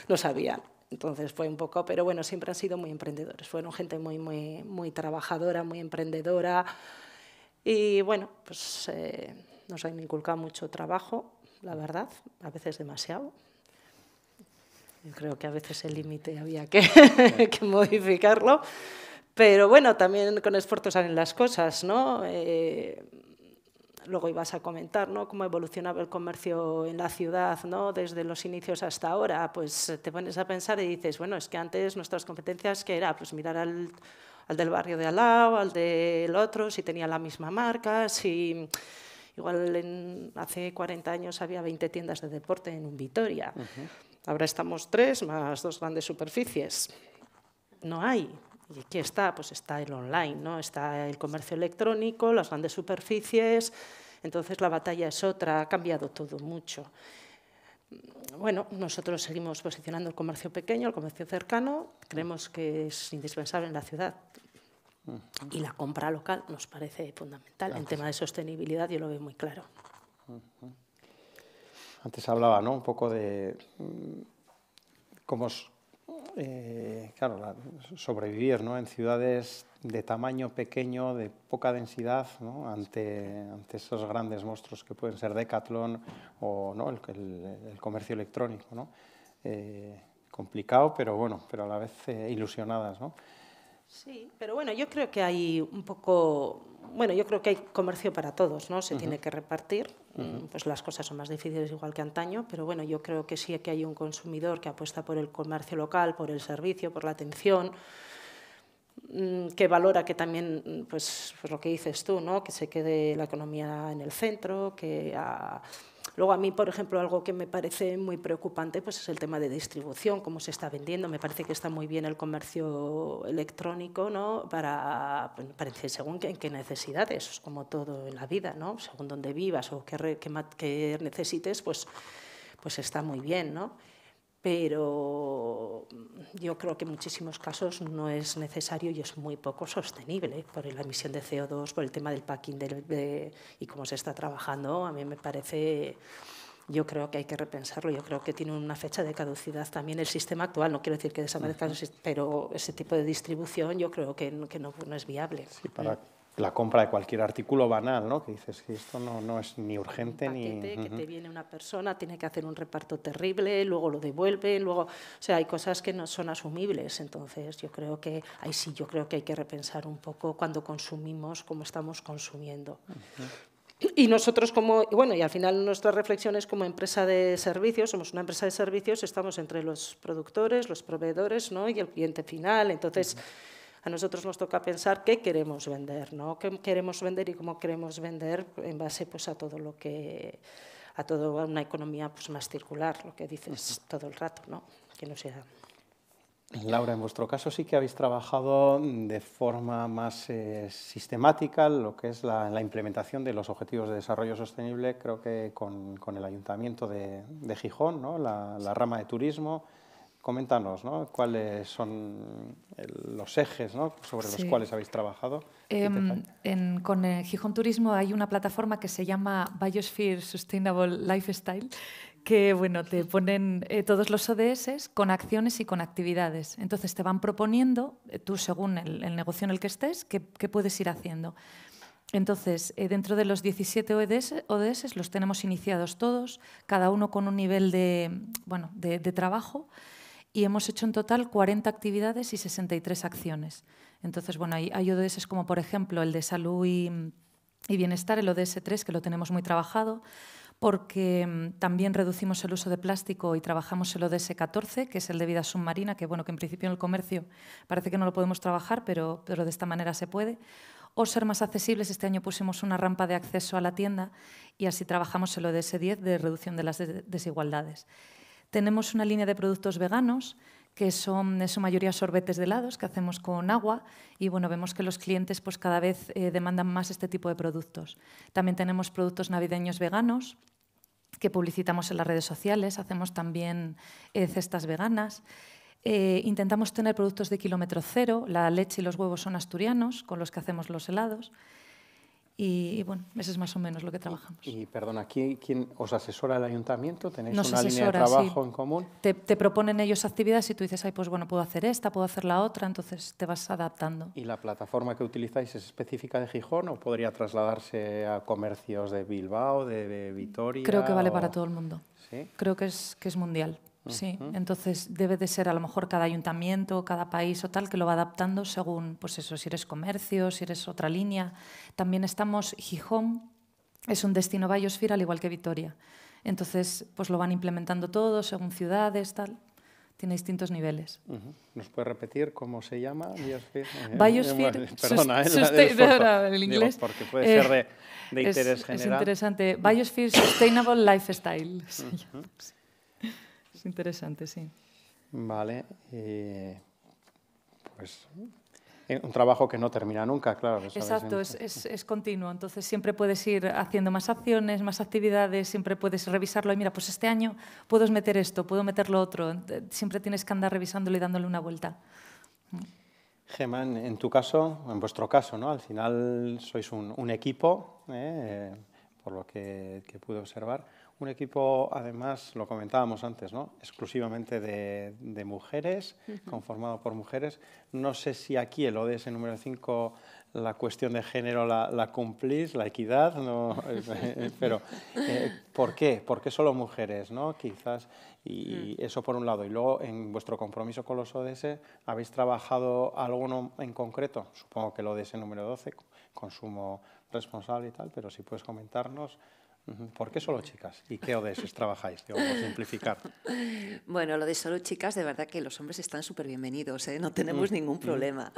C: Lo sabía. Entonces fue un poco, pero bueno, siempre han sido muy emprendedores, fueron gente muy, muy, muy trabajadora, muy emprendedora. Y bueno, pues eh, nos han inculcado mucho trabajo, la verdad, a veces demasiado. Yo creo que a veces el límite había que, modificarlo. Pero bueno, también con esfuerzo salen las cosas, ¿no? Eh, luego ibas a comentar, ¿no? Cómo evolucionaba el comercio en la ciudad, ¿no? Desde los inicios hasta ahora, pues eh, te pones a pensar y dices, bueno, es que antes nuestras competencias, ¿qué era? Pues mirar al, del barrio de al lado, al del otro, si tenía la misma marca, si... Igual hace 40 años había 20 tiendas de deporte en Vitoria. Ahora estamos tres más dos grandes superficies. No hay. Y aquí está, pues está el online, ¿no? está el comercio electrónico, las grandes superficies, entonces la batalla es otra, ha cambiado todo mucho. Bueno, nosotros seguimos posicionando el comercio pequeño, el comercio cercano, creemos que es indispensable en la ciudad. Y la compra local nos parece fundamental. En tema de sostenibilidad yo lo veo muy claro.
A: Antes hablaba ¿no? un poco de mm, cómo, eh, claro, sobrevivir ¿no? en ciudades de tamaño pequeño, de poca densidad, ante, esos grandes monstruos que pueden ser Decathlon o ¿no? el, comercio electrónico. ¿no? Eh, complicado, pero bueno, pero a la vez eh, ilusionadas.
C: Sí, pero bueno,
A: yo creo que hay un poco, bueno, yo creo
C: que hay comercio para todos, ¿no? Se tiene que repartir Mm, pues las cosas son más difíciles igual que antaño, pero bueno, yo creo que sí que hay un consumidor que apuesta por el comercio local, por el servicio, por la atención, mm, que valora que también, pues, pues, lo que dices tú, ¿no? que se quede la economía en el centro, que... Luego a mí, por ejemplo, algo que me parece muy preocupante pues es el tema de distribución, cómo se está vendiendo. Me parece que está muy bien el comercio electrónico, ¿no? Para, pues, parece según en qué necesidades, como todo en la vida, ¿no? Según donde vivas o qué, qué, qué necesites, pues, pues está muy bien, ¿no? pero mm, yo creo que en muchísimos casos no es necesario y es muy poco sostenible ¿eh? por la emisión de CO2, por el tema del packing y cómo se está trabajando. A mí me parece, yo creo que hay que repensarlo. Yo creo que tiene una fecha de caducidad también el sistema actual. No quiero decir que desaparezca, pero ese tipo de distribución yo creo que, no, es viable
A: la compra de cualquier artículo banal, ¿no? Que dices que esto no, no es ni urgente paquete, ni... que te
C: viene una persona, tiene que hacer un reparto terrible, luego lo devuelve, luego... O sea, hay cosas que no son asumibles, entonces yo creo que... Ahí sí, yo creo que hay que repensar un poco cuando consumimos, cómo estamos consumiendo. Y nosotros como, bueno, y al final nuestras reflexiones como empresa de servicios, somos una empresa de servicios, estamos entre los productores, los proveedores, ¿no? Y el cliente final, entonces... A nosotros nos toca pensar qué queremos vender, ¿no? qué queremos vender y cómo queremos vender en base pues, a todo lo que a toda una economía pues, más circular, lo que dices todo el rato, ¿no? sea...
A: Laura, en vuestro caso sí que habéis trabajado de forma más eh, sistemática lo que es la, implementación de los Objetivos de Desarrollo Sostenible, creo que con, el Ayuntamiento de, Gijón, ¿no? la, rama de turismo, Coméntanos, ¿Cuáles son los ejes sobre los cuales habéis trabajado?
D: Em, con eh, Gijón Turismo hay una plataforma que se llama Biosphere Sustainable Lifestyle, que bueno, te ponen eh, todos los ODS con acciones y con actividades. Entonces te van proponiendo, eh, tú según el, negocio en el que estés, qué, puedes ir haciendo. Entonces, dentro de los 17 ODS, los tenemos iniciados todos, cada uno con un nivel de, bueno, de trabajo y hemos hecho en total 40 actividades y 63 acciones. Entonces, bueno, hay, ODS como por ejemplo el de salud y, bienestar, el ODS 3, que lo tenemos muy trabajado porque mm, también reducimos el uso de plástico y trabajamos el ODS 14, que es el de vida submarina, que bueno, que en principio en el comercio parece que no lo podemos trabajar, pero, pero de esta manera se puede. O ser más accesibles, este año pusimos una rampa de acceso a la tienda y así trabajamos el ODS 10 de reducción de las desigualdades. Tenemos una línea de productos veganos que son en su mayoría sorbetes de helados que hacemos con agua y bueno, vemos que los clientes pues cada vez eh, demandan más este tipo de productos. También tenemos productos navideños veganos que publicitamos en las redes sociales, hacemos también eh, cestas veganas. Eh, intentamos tener productos de kilómetro cero, la leche y los huevos son asturianos, con los que hacemos los helados. Y, bueno, eso es más o menos lo que trabajamos.
A: Y, perdona, perdón, ¿aquí quién os asesora el ayuntamiento? ¿Tenéis una línea de trabajo en común?
D: Te, te, proponen ellos actividades y tú dices, ay, pues bueno, puedo hacer esta, puedo hacer la otra, entonces te vas adaptando.
A: ¿Y la plataforma que utilizáis es específica de Gijón o podría trasladarse a comercios de Bilbao, de, Vitoria? Creo que vale para todo el mundo.
D: Creo que es, que es mundial. Sí, entonces debe de ser a lo mejor cada ayuntamiento, cada país o tal que lo va adaptando según, pues eso, si eres comercio, si eres otra línea. También estamos, Gijón es un destino Biosphere, al igual que Vitoria. Entonces, pues lo van implementando todo según ciudades, tal. Tiene distintos niveles.
A: ¿Nos puede repetir cómo se llama Biosphere? Eh, Biosphere. Eh, eh, perdona, el inglés. es,
D: interesante. Biosphere Sustainable Lifestyle interesante, sí.
A: Vale. Eh, pues eh, un trabajo que no termina nunca, claro. Exacto,
D: es, continuo. Entonces siempre puedes ir haciendo más acciones, más actividades, siempre puedes revisarlo. Y mira, pues este año puedo meter esto, puedo meter lo otro. Siempre tienes que andar revisándolo y dándole una vuelta.
A: Mm. Gemán, en tu caso, en vuestro caso, ¿no? al final sois un, equipo, ¿eh? por lo que, que pude observar. Un equipo, además, lo comentábamos antes, ¿no? exclusivamente de, mujeres, conformado por mujeres. No sé si aquí el ODS número 5 la cuestión de género la, la cumplís, la equidad, no, eh, pero eh, ¿por qué? ¿Por qué solo mujeres? ¿no? Quizás, y, mm. eso por un lado. Y luego, en vuestro compromiso con los ODS, ¿habéis trabajado alguno en concreto? Supongo que el ODS número 12, consumo responsable y tal, pero si puedes comentarnos ¿Por qué solo chicas? ¿Y qué ODS trabajáis? simplificar.
B: Bueno, lo de solo chicas, de verdad que los hombres están súper bienvenidos, ¿eh? no tenemos ningún problema.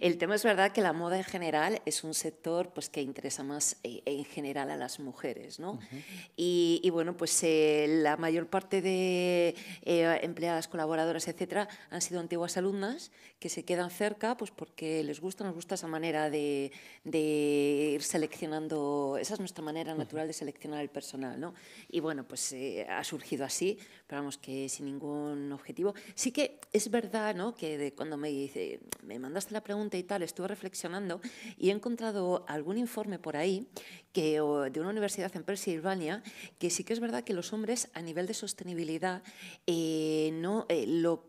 B: El tema es verdad que la moda en general es un sector pues, que interesa más eh, en general a las mujeres. ¿no? y, bueno, pues eh, la mayor parte de empleadas, colaboradoras, etcétera, han sido antiguas alumnas que se quedan cerca pues, porque les gusta, nos gusta esa manera de, de ir seleccionando, esa es nuestra manera natural de seleccionar personal. ¿no? Y bueno, pues eh, ha surgido así, pero vamos que sin ningún objetivo. Sí que es verdad ¿no? que cuando me, dice, me mandaste la pregunta y tal, estuve reflexionando y he encontrado algún informe por ahí de una universidad en Pensilvania, que sí que es verdad que los hombres a nivel de sostenibilidad eh, no, eh, lo,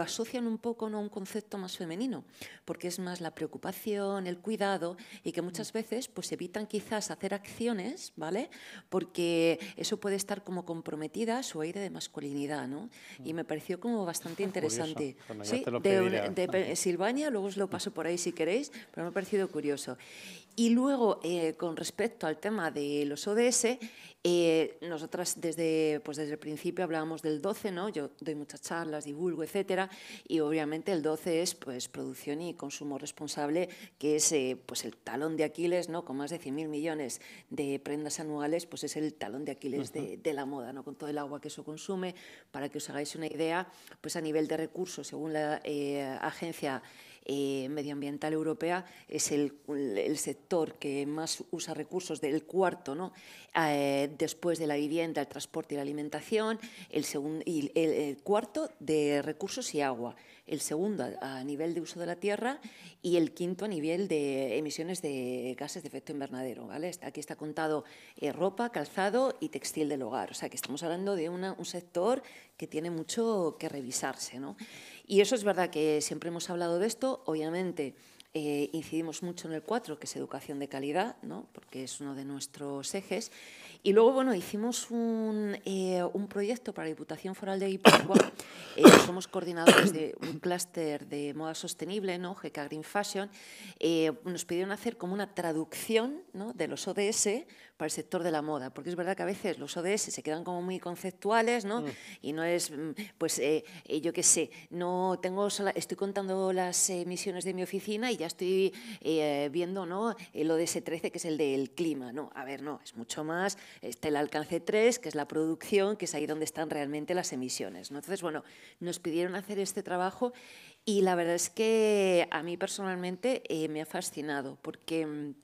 B: asocian un poco ¿no? a un concepto más femenino, porque es más la preocupación, el cuidado y que muchas mm. veces pues, evitan quizás hacer acciones, ¿vale? Porque eso puede estar como comprometida su aire de masculinidad, ¿no? Y me pareció como bastante interesante. sí, de, de luego os lo paso por ahí si queréis, pero me ha parecido curioso. Y luego, eh, con respecto al tema de los ODS, eh, nosotras desde, pues desde el principio hablábamos del 12, ¿no? yo doy muchas charlas, divulgo, etcétera, y obviamente el 12 es pues, producción y consumo responsable, que es eh, pues el talón de Aquiles, ¿no? con más de 100.000 millones de prendas anuales, pues es el talón de Aquiles de, la moda, ¿no? con todo el agua que eso consume. Para que os hagáis una idea, pues a nivel de recursos, según la eh, agencia eh, medioambiental europea es el, sector que más usa recursos del cuarto, ¿no? Eh, después de la vivienda, el transporte y la alimentación, el, segundo, y el, cuarto de recursos y agua, el segundo a, nivel de uso de la tierra y el quinto a nivel de emisiones de gases de efecto invernadero. ¿vale? Aquí está contado eh, ropa, calzado y textil del hogar. O sea que estamos hablando de un sector que tiene mucho que revisarse. ¿no? Y eso es verdad que siempre hemos hablado de esto, obviamente. Eh, incidimos mucho en el 4, que es educación de calidad, porque es uno de nuestros ejes. Y luego, bueno, hicimos un, eh, proyecto para la Diputación Foral de Guipúzcoa. Eh, somos coordinadores de un clúster de moda sostenible, ¿no? GK Green Fashion. nos pidieron hacer como una traducción de los ODS para el sector de la moda, porque es verdad que a veces los ODS se quedan como muy conceptuales, ¿no? Mm. Y no es, mm, pues, eh, eh, yo qué sé, no tengo estoy contando las emisiones eh, de mi oficina y ya estoy viendo, ¿no? El ODS 13, que es el del clima, ¿no? A ver, no, es mucho más, está el alcance 3, que es la producción, que es ahí donde están realmente las emisiones, ¿no? Entonces, bueno, nos pidieron hacer este trabajo y la verdad es que a mí personalmente me ha fascinado porque mm,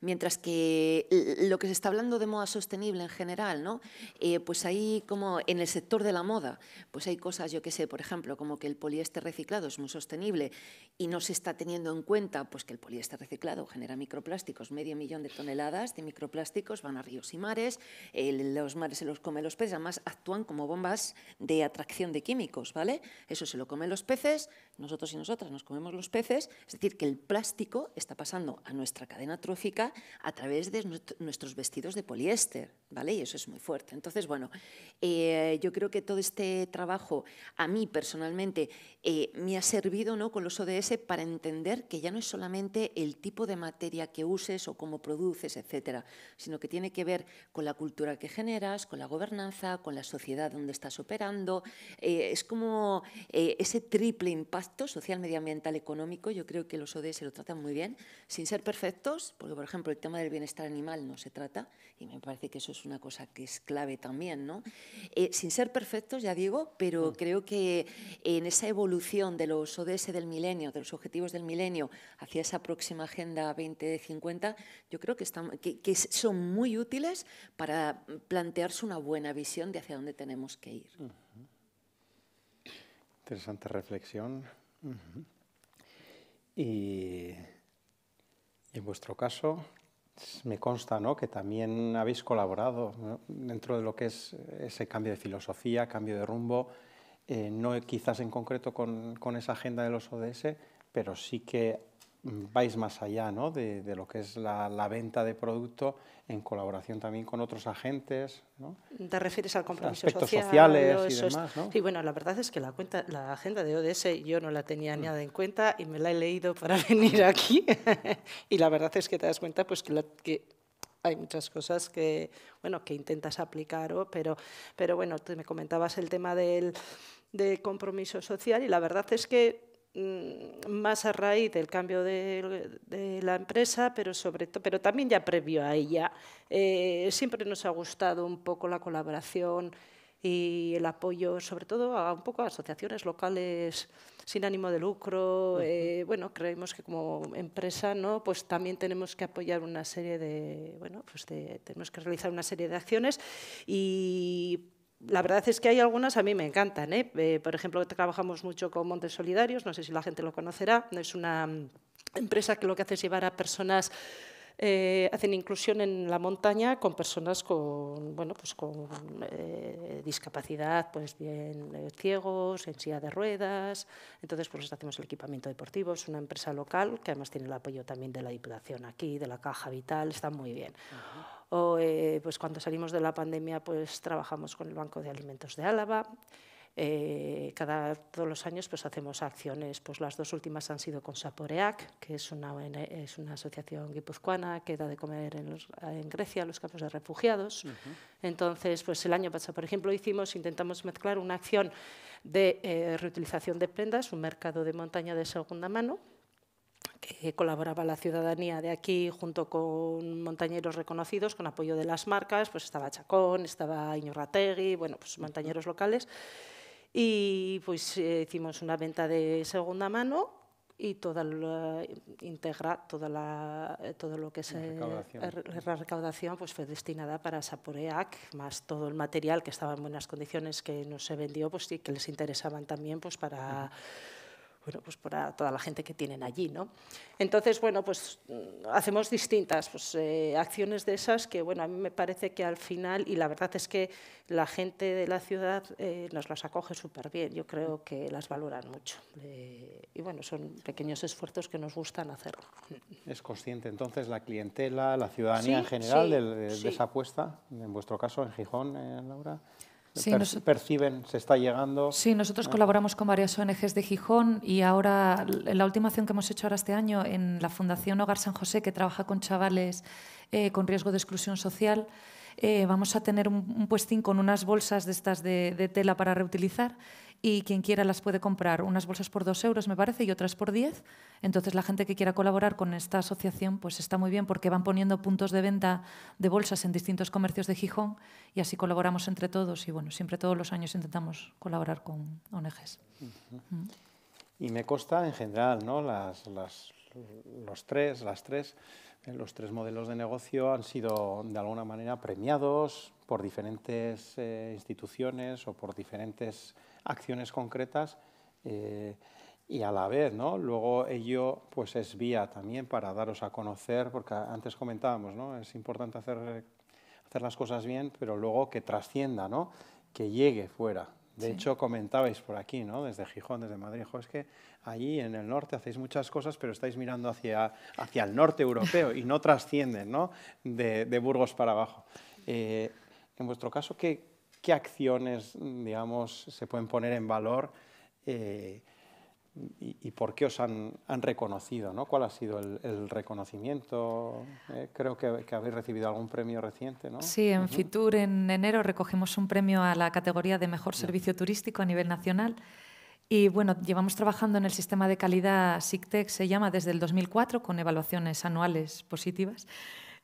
B: Mientras que lo que se está hablando de moda sostenible en general, ¿no? Eh, pues ahí como en el sector de la moda, pues hay cosas, yo que sé, por ejemplo, como que el poliéster reciclado es muy sostenible y no se está teniendo en cuenta pues que el poliéster reciclado genera microplásticos, medio millón de toneladas de microplásticos van a ríos y mares, los mares se los comen los peces, además actúan como bombas de atracción de químicos, ¿vale? Eso se lo comen los peces, nosotros y nosotras nos comemos los peces, es decir, que el plástico está pasando a nuestra cadena trófica a través de nuestros vestidos de poliéster, ¿vale? Y eso es muy fuerte. Entonces, bueno, eh, yo creo que todo este trabajo, a mí personalmente, eh, me ha servido ¿no? con los ODS para entender que ya no es solamente el tipo de materia que uses o cómo produces, etcétera, sino que tiene que ver con la cultura que generas, con la gobernanza, con la sociedad donde estás operando. Eh, es como eh, ese triple impacto social, medioambiental, económico. Yo creo que los ODS lo tratan muy bien, sin ser perfectos, porque, por ejemplo, el tema del bienestar animal no se trata, y me parece que eso es una cosa que es clave también, ¿no? sin ser perfectos, ya digo, pero creo que en esa evolución de los ODS del milenio, de los objetivos del milenio, hacia esa próxima Agenda 2050, yo creo que, que, son muy útiles para plantearse una buena visión de hacia dónde tenemos que ir.
A: Interesante reflexión. Y en vuestro caso, me consta que también habéis colaborado dentro de lo que es ese cambio de filosofía, cambio de rumbo eh, no quizás en concreto con, con, esa agenda de los ODS, pero sí que vais más allá ¿no? de, de, lo que es la, la, venta de producto en colaboración también con otros agentes. Te refieres al compromiso Aspectos social, sociales y demás,
C: Sí, bueno, la verdad es que la, cuenta, la agenda de ODS yo no la tenía mm. nada en cuenta y me la he leído para venir aquí y la verdad es que te das cuenta pues que, que hay muchas cosas que, bueno, que intentas aplicar, pero, pero bueno, tú me comentabas el tema del de compromiso social y la verdad es que mm, más a raíz del cambio de, la empresa, pero sobre todo, pero también ya previo a ella, eh, siempre nos ha gustado un poco la colaboración y el apoyo, sobre todo a un poco a asociaciones locales sin ánimo de lucro. Eh, bueno, creemos que como empresa, ¿no? Pues también tenemos que apoyar una serie de, bueno, pues tenemos que realizar una serie de acciones y la verdad es que hay algunas, a mí me encantan. ¿eh? ¿eh? por ejemplo, trabajamos mucho con Montes Solidarios, no sé si la gente lo conocerá, es una mm, empresa que lo que hace es llevar a personas... Eh, hacen inclusión en la montaña con personas con, bueno, pues con eh, discapacidad, pues bien ciegos, en silla de ruedas. Entonces, pues hacemos el equipamiento deportivo. Es una empresa local que además tiene el apoyo también de la Diputación aquí, de la Caja Vital. Está muy bien o eh, pues cuando salimos de la pandemia pues trabajamos con el Banco de Alimentos de Álava. Eh, cada todos los años pues hacemos acciones, pues las dos últimas han sido con Saporeac, que es una, es una asociación guipuzcoana que da de comer en, Grecia en Grecia los campos de refugiados. Entonces, pues el año pasado, por ejemplo, hicimos, intentamos mezclar una acción de eh, reutilización de prendas, un mercado de montaña de segunda mano, que colaboraba la ciudadanía de aquí junto con montañeros reconocidos, con apoyo de las marcas, pues estaba Chacón, estaba Iñorrategui, bueno, pues montañeros locales. Y pues eh, hicimos una venta de segunda mano y toda la, integra toda la, eh, todo lo que es er, la recaudación. pues fue destinada para Saporeac, más todo el material que estaba en buenas condiciones que no se vendió pues, y que les interesaban también pues, para bueno, pues para toda la gente que tienen allí. ¿no? Entonces, bueno, pues mm, hacemos distintas pues, eh, acciones de esas que, bueno, a mí me parece que al final, y la verdad es que la gente de la ciudad eh, nos las acoge súper bien, yo creo que las valoran mucho. Eh, y bueno, son pequeños esfuerzos que nos gustan hacer.
A: ¿Es consciente entonces la clientela, la ciudadanía en general de, de, esa apuesta? En vuestro caso, en Gijón, Laura sí, perciben, se está llegando. Sí, nosotros colaboramos
D: con varias ONGs de Gijón y ahora, la última acción que hemos hecho ahora este año en la Fundación Hogar San José, que trabaja con chavales eh, con riesgo de exclusión social, eh, vamos a tener un, puestín con unas bolsas de estas de, tela para reutilizar y quien quiera las puede comprar, unas bolsas por dos euros me parece y otras por diez. Entonces la gente que quiera colaborar con esta asociación pues está muy bien porque van poniendo puntos de venta de bolsas en distintos comercios de Gijón y así colaboramos entre todos y bueno, siempre todos los años intentamos colaborar con ONGs.
A: Y me consta en general, ¿no? las, los tres, las tres, eh, los tres modelos de negocio han sido de alguna manera premiados por diferentes eh, instituciones o por diferentes acciones concretas eh, y a la vez, ¿no? Luego ello pues es vía también para daros a conocer, porque antes comentábamos, ¿no? Es importante hacer, las cosas bien, pero luego que trascienda, Que llegue fuera, de hecho, comentabais por aquí, ¿no? desde Gijón, desde Madrid, es que allí en el norte hacéis muchas cosas, pero estáis mirando hacia, hacia el norte europeo y no trascienden ¿no? De, Burgos para abajo. Eh, en vuestro caso, ¿qué, acciones digamos, se pueden poner en valor? Eh, y, por qué os han, reconocido, ¿no? ¿Cuál ha sido el, reconocimiento? Eh, creo que, habéis recibido algún premio reciente, ¿no? Sí, en
D: FITUR en enero recogimos un premio a la categoría de Mejor Servicio Turístico a nivel nacional. Y bueno, llevamos trabajando en el sistema de calidad SICTEC, se llama desde el 2004, con evaluaciones anuales positivas.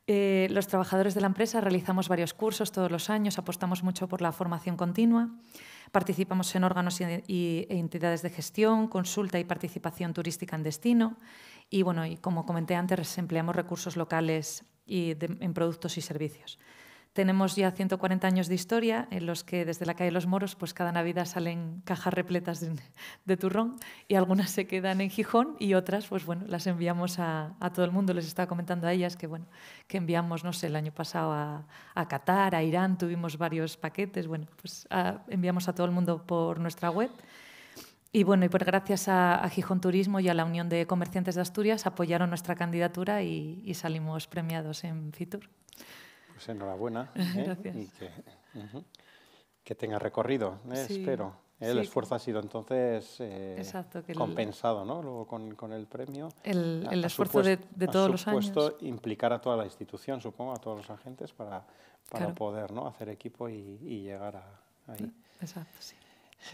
D: Eh, los trabajadores de la empresa realizamos varios cursos todos los años, apostamos mucho por la formación continua. Participamos en órganos y e entidades de gestión, consulta y participación turística en destino. Y, bueno, y como comenté antes, empleamos recursos locales y en productos y servicios. Tenemos ya 140 años de historia en los que desde la calle Los Moros pues cada Navidad salen cajas repletas de, turrón y algunas se quedan en Gijón y otras pues bueno, las enviamos a, todo el mundo. Les estaba comentando a ellas que bueno, que enviamos, no sé, el año pasado a, Qatar, a Irán, tuvimos varios paquetes, bueno, pues enviamos a todo el mundo por nuestra web. Y bueno, y pues gracias a, Gijón Turismo y a la Unión de Comerciantes de Asturias apoyaron nuestra candidatura y salimos premiados en Fitur.
A: Pues enhorabuena. ¿eh? Y que, tenga recorrido, ¿eh? espero. El esfuerzo ha sido entonces eh, compensado, ¿no? Luego con, el premio. El, esfuerzo de, todos los años. Ha supuesto implicar a toda la institución, supongo, a todos los agentes para, poder hacer equipo y, llegar a, ahí. Exacto, sí.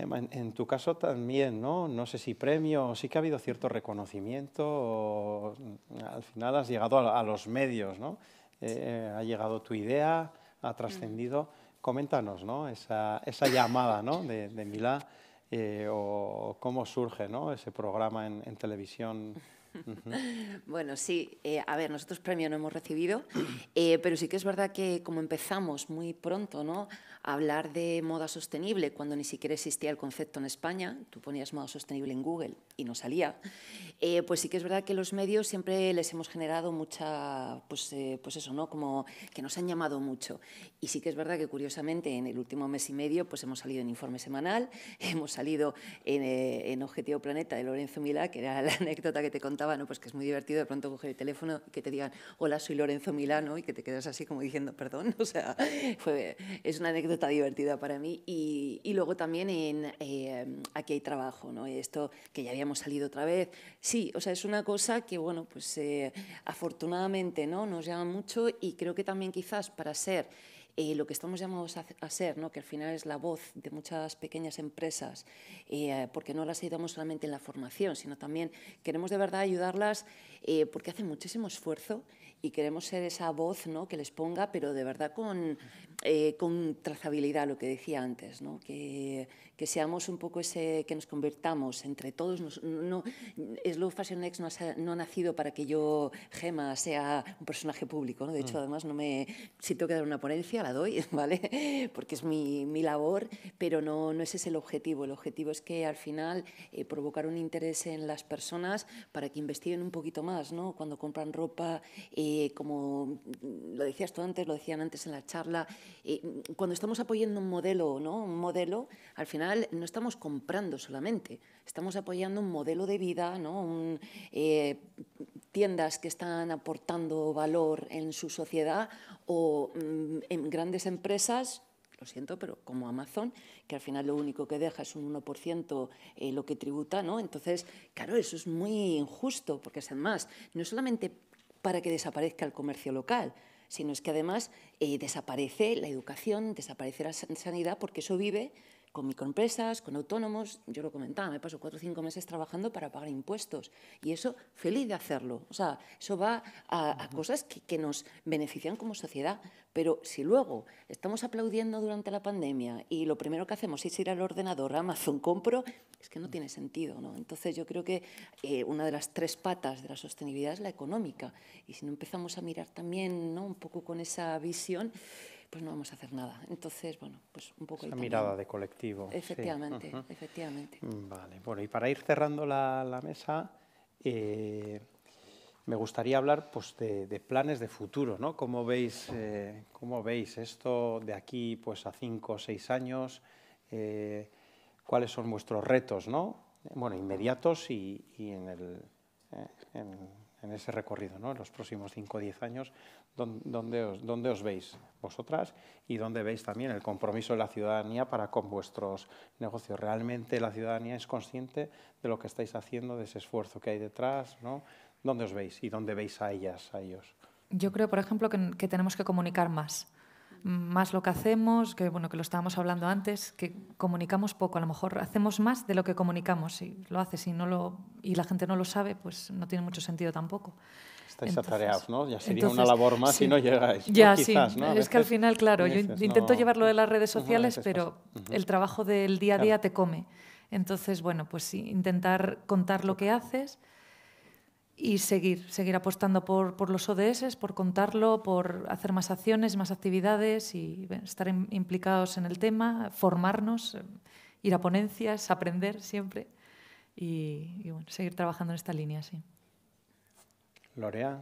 A: en, tu caso también, ¿no? sé si premio, sí que ha habido cierto reconocimiento, o, mm, al final has llegado a los medios, ¿no? Eh, ha llegado tu idea, ha trascendido. Coméntanos ¿no? esa, llamada ¿no? de, Milá eh, o cómo surge ¿no? ese programa en, televisión.
B: Bueno, sí, eh, a ver, nosotros premio no hemos recibido, pero sí que es verdad que como empezamos muy pronto ¿no? hablar de moda sostenible cuando ni siquiera existía el concepto en España, tú ponías moda sostenible en Google y no salía, eh, pues sí que es verdad que los medios siempre les hemos generado mucha, pues, eh, pues eso, ¿no? Como que nos han llamado mucho. Y sí que es verdad que curiosamente en el último mes y medio pues hemos salido en Informe Semanal, hemos salido en, eh, en Objetivo Planeta de Lorenzo Milá, que era la anécdota que te contaba, ¿no? Pues que es muy divertido de pronto coger el teléfono y que te digan, hola, soy Lorenzo Milá, ¿no? Y que te quedas así como diciendo, perdón, o sea, fue, es una anécdota está divertida para mí. Y, luego también en eh, Aquí hay trabajo, ¿no? Esto que ya habíamos salido otra vez. Sí, o sea, es una cosa que, bueno, pues eh, afortunadamente, ¿no? Nos llama mucho y creo que también quizás para ser eh, lo que estamos llamados a, ser, ¿no? que al final es la voz de muchas pequeñas empresas, porque no las ayudamos solamente en la formación, sino también queremos de verdad ayudarlas porque hacen muchísimo esfuerzo y queremos ser esa voz ¿no? que les ponga, pero de verdad con, eh, con trazabilidad, lo que decía antes, que, seamos un poco ese, que nos convertamos entre todos. no, Slow Fashion X no ha, nacido para que yo, Gema, sea un personaje público. De hecho, mm. además, no me, si tengo que dar una ponencia, la doy, ¿vale? porque es mi, labor, pero no, ese es el objetivo. El objetivo es que al final eh, provocar un interés en las personas para que investiguen un poquito más. Cuando compran ropa, eh, como lo decías tú antes, lo decían antes en la charla, Mm, cuando estamos apoyando un modelo, ¿no? Un modelo, al final no estamos comprando solamente, estamos apoyando un modelo de vida, ¿no? Eh, tiendas que están aportando valor en su sociedad o mm, en grandes empresas lo siento, pero como Amazon, que al final lo único que deja es un 1% eh, lo que tributa, ¿no? Entonces, claro, eso es muy injusto, porque además, no solamente para que desaparezca el comercio local, sino es que además eh, desaparece la educación, desaparece la sanidad, porque eso vive con microempresas, con autónomos, yo lo comentaba, me paso cuatro o cinco meses trabajando para pagar impuestos y eso feliz de hacerlo. O sea, eso va a, cosas que, nos benefician como sociedad, pero si luego estamos aplaudiendo durante la pandemia y lo primero que hacemos es ir al ordenador, Amazon, compro, es que no mm. tiene sentido. ¿no? Entonces yo creo que eh, una de las tres patas de la sostenibilidad es la económica y si no empezamos a mirar también ¿no? un poco con esa visión, pues no vamos a hacer nada. Entonces, bueno, pues un poco... Esa mirada
A: de colectivo. Efectivamente,
B: efectivamente.
A: Mm, vale, bueno, y para ir cerrando la, mesa, eh, me gustaría hablar pues, de, planes de futuro, ¿no? ¿Cómo veis, eh, veis esto de aquí pues, a cinco o seis años? Eh, ¿Cuáles son vuestros retos, no? Bueno, inmediatos y, en el... En, en ese recorrido, ¿no? en los próximos 5 o 10 años, ¿dónde os, os veis vosotras y dónde veis también el compromiso de la ciudadanía para con vuestros negocios. ¿Realmente la ciudadanía es consciente de lo que estáis haciendo, de ese esfuerzo que hay detrás? ¿no? ¿Dónde os veis y dónde veis a ellas, a ellos?
D: Yo creo, por ejemplo, que tenemos que comunicar más más lo que hacemos, que bueno, que lo estábamos hablando antes, que comunicamos poco, a lo mejor hacemos más de lo que comunicamos, si lo haces y no lo y la gente no lo sabe, pues no tiene mucho sentido tampoco. Estáis atareados, ¿no? Ya sería una labor más si no llegáis. Ya, quizás, sí. es que al final, claro, yo intento llevarlo de las redes sociales, pero el trabajo del día a día te come. Entonces, bueno, pues sí, intentar contar lo que haces, y seguir, seguir apostando por, por, los ODS, por contarlo, por hacer más acciones, más actividades y estar implicados en el tema, formarnos, eh, ir a ponencias, aprender siempre y, seguir trabajando en esta línea,
A: sí. Lorea.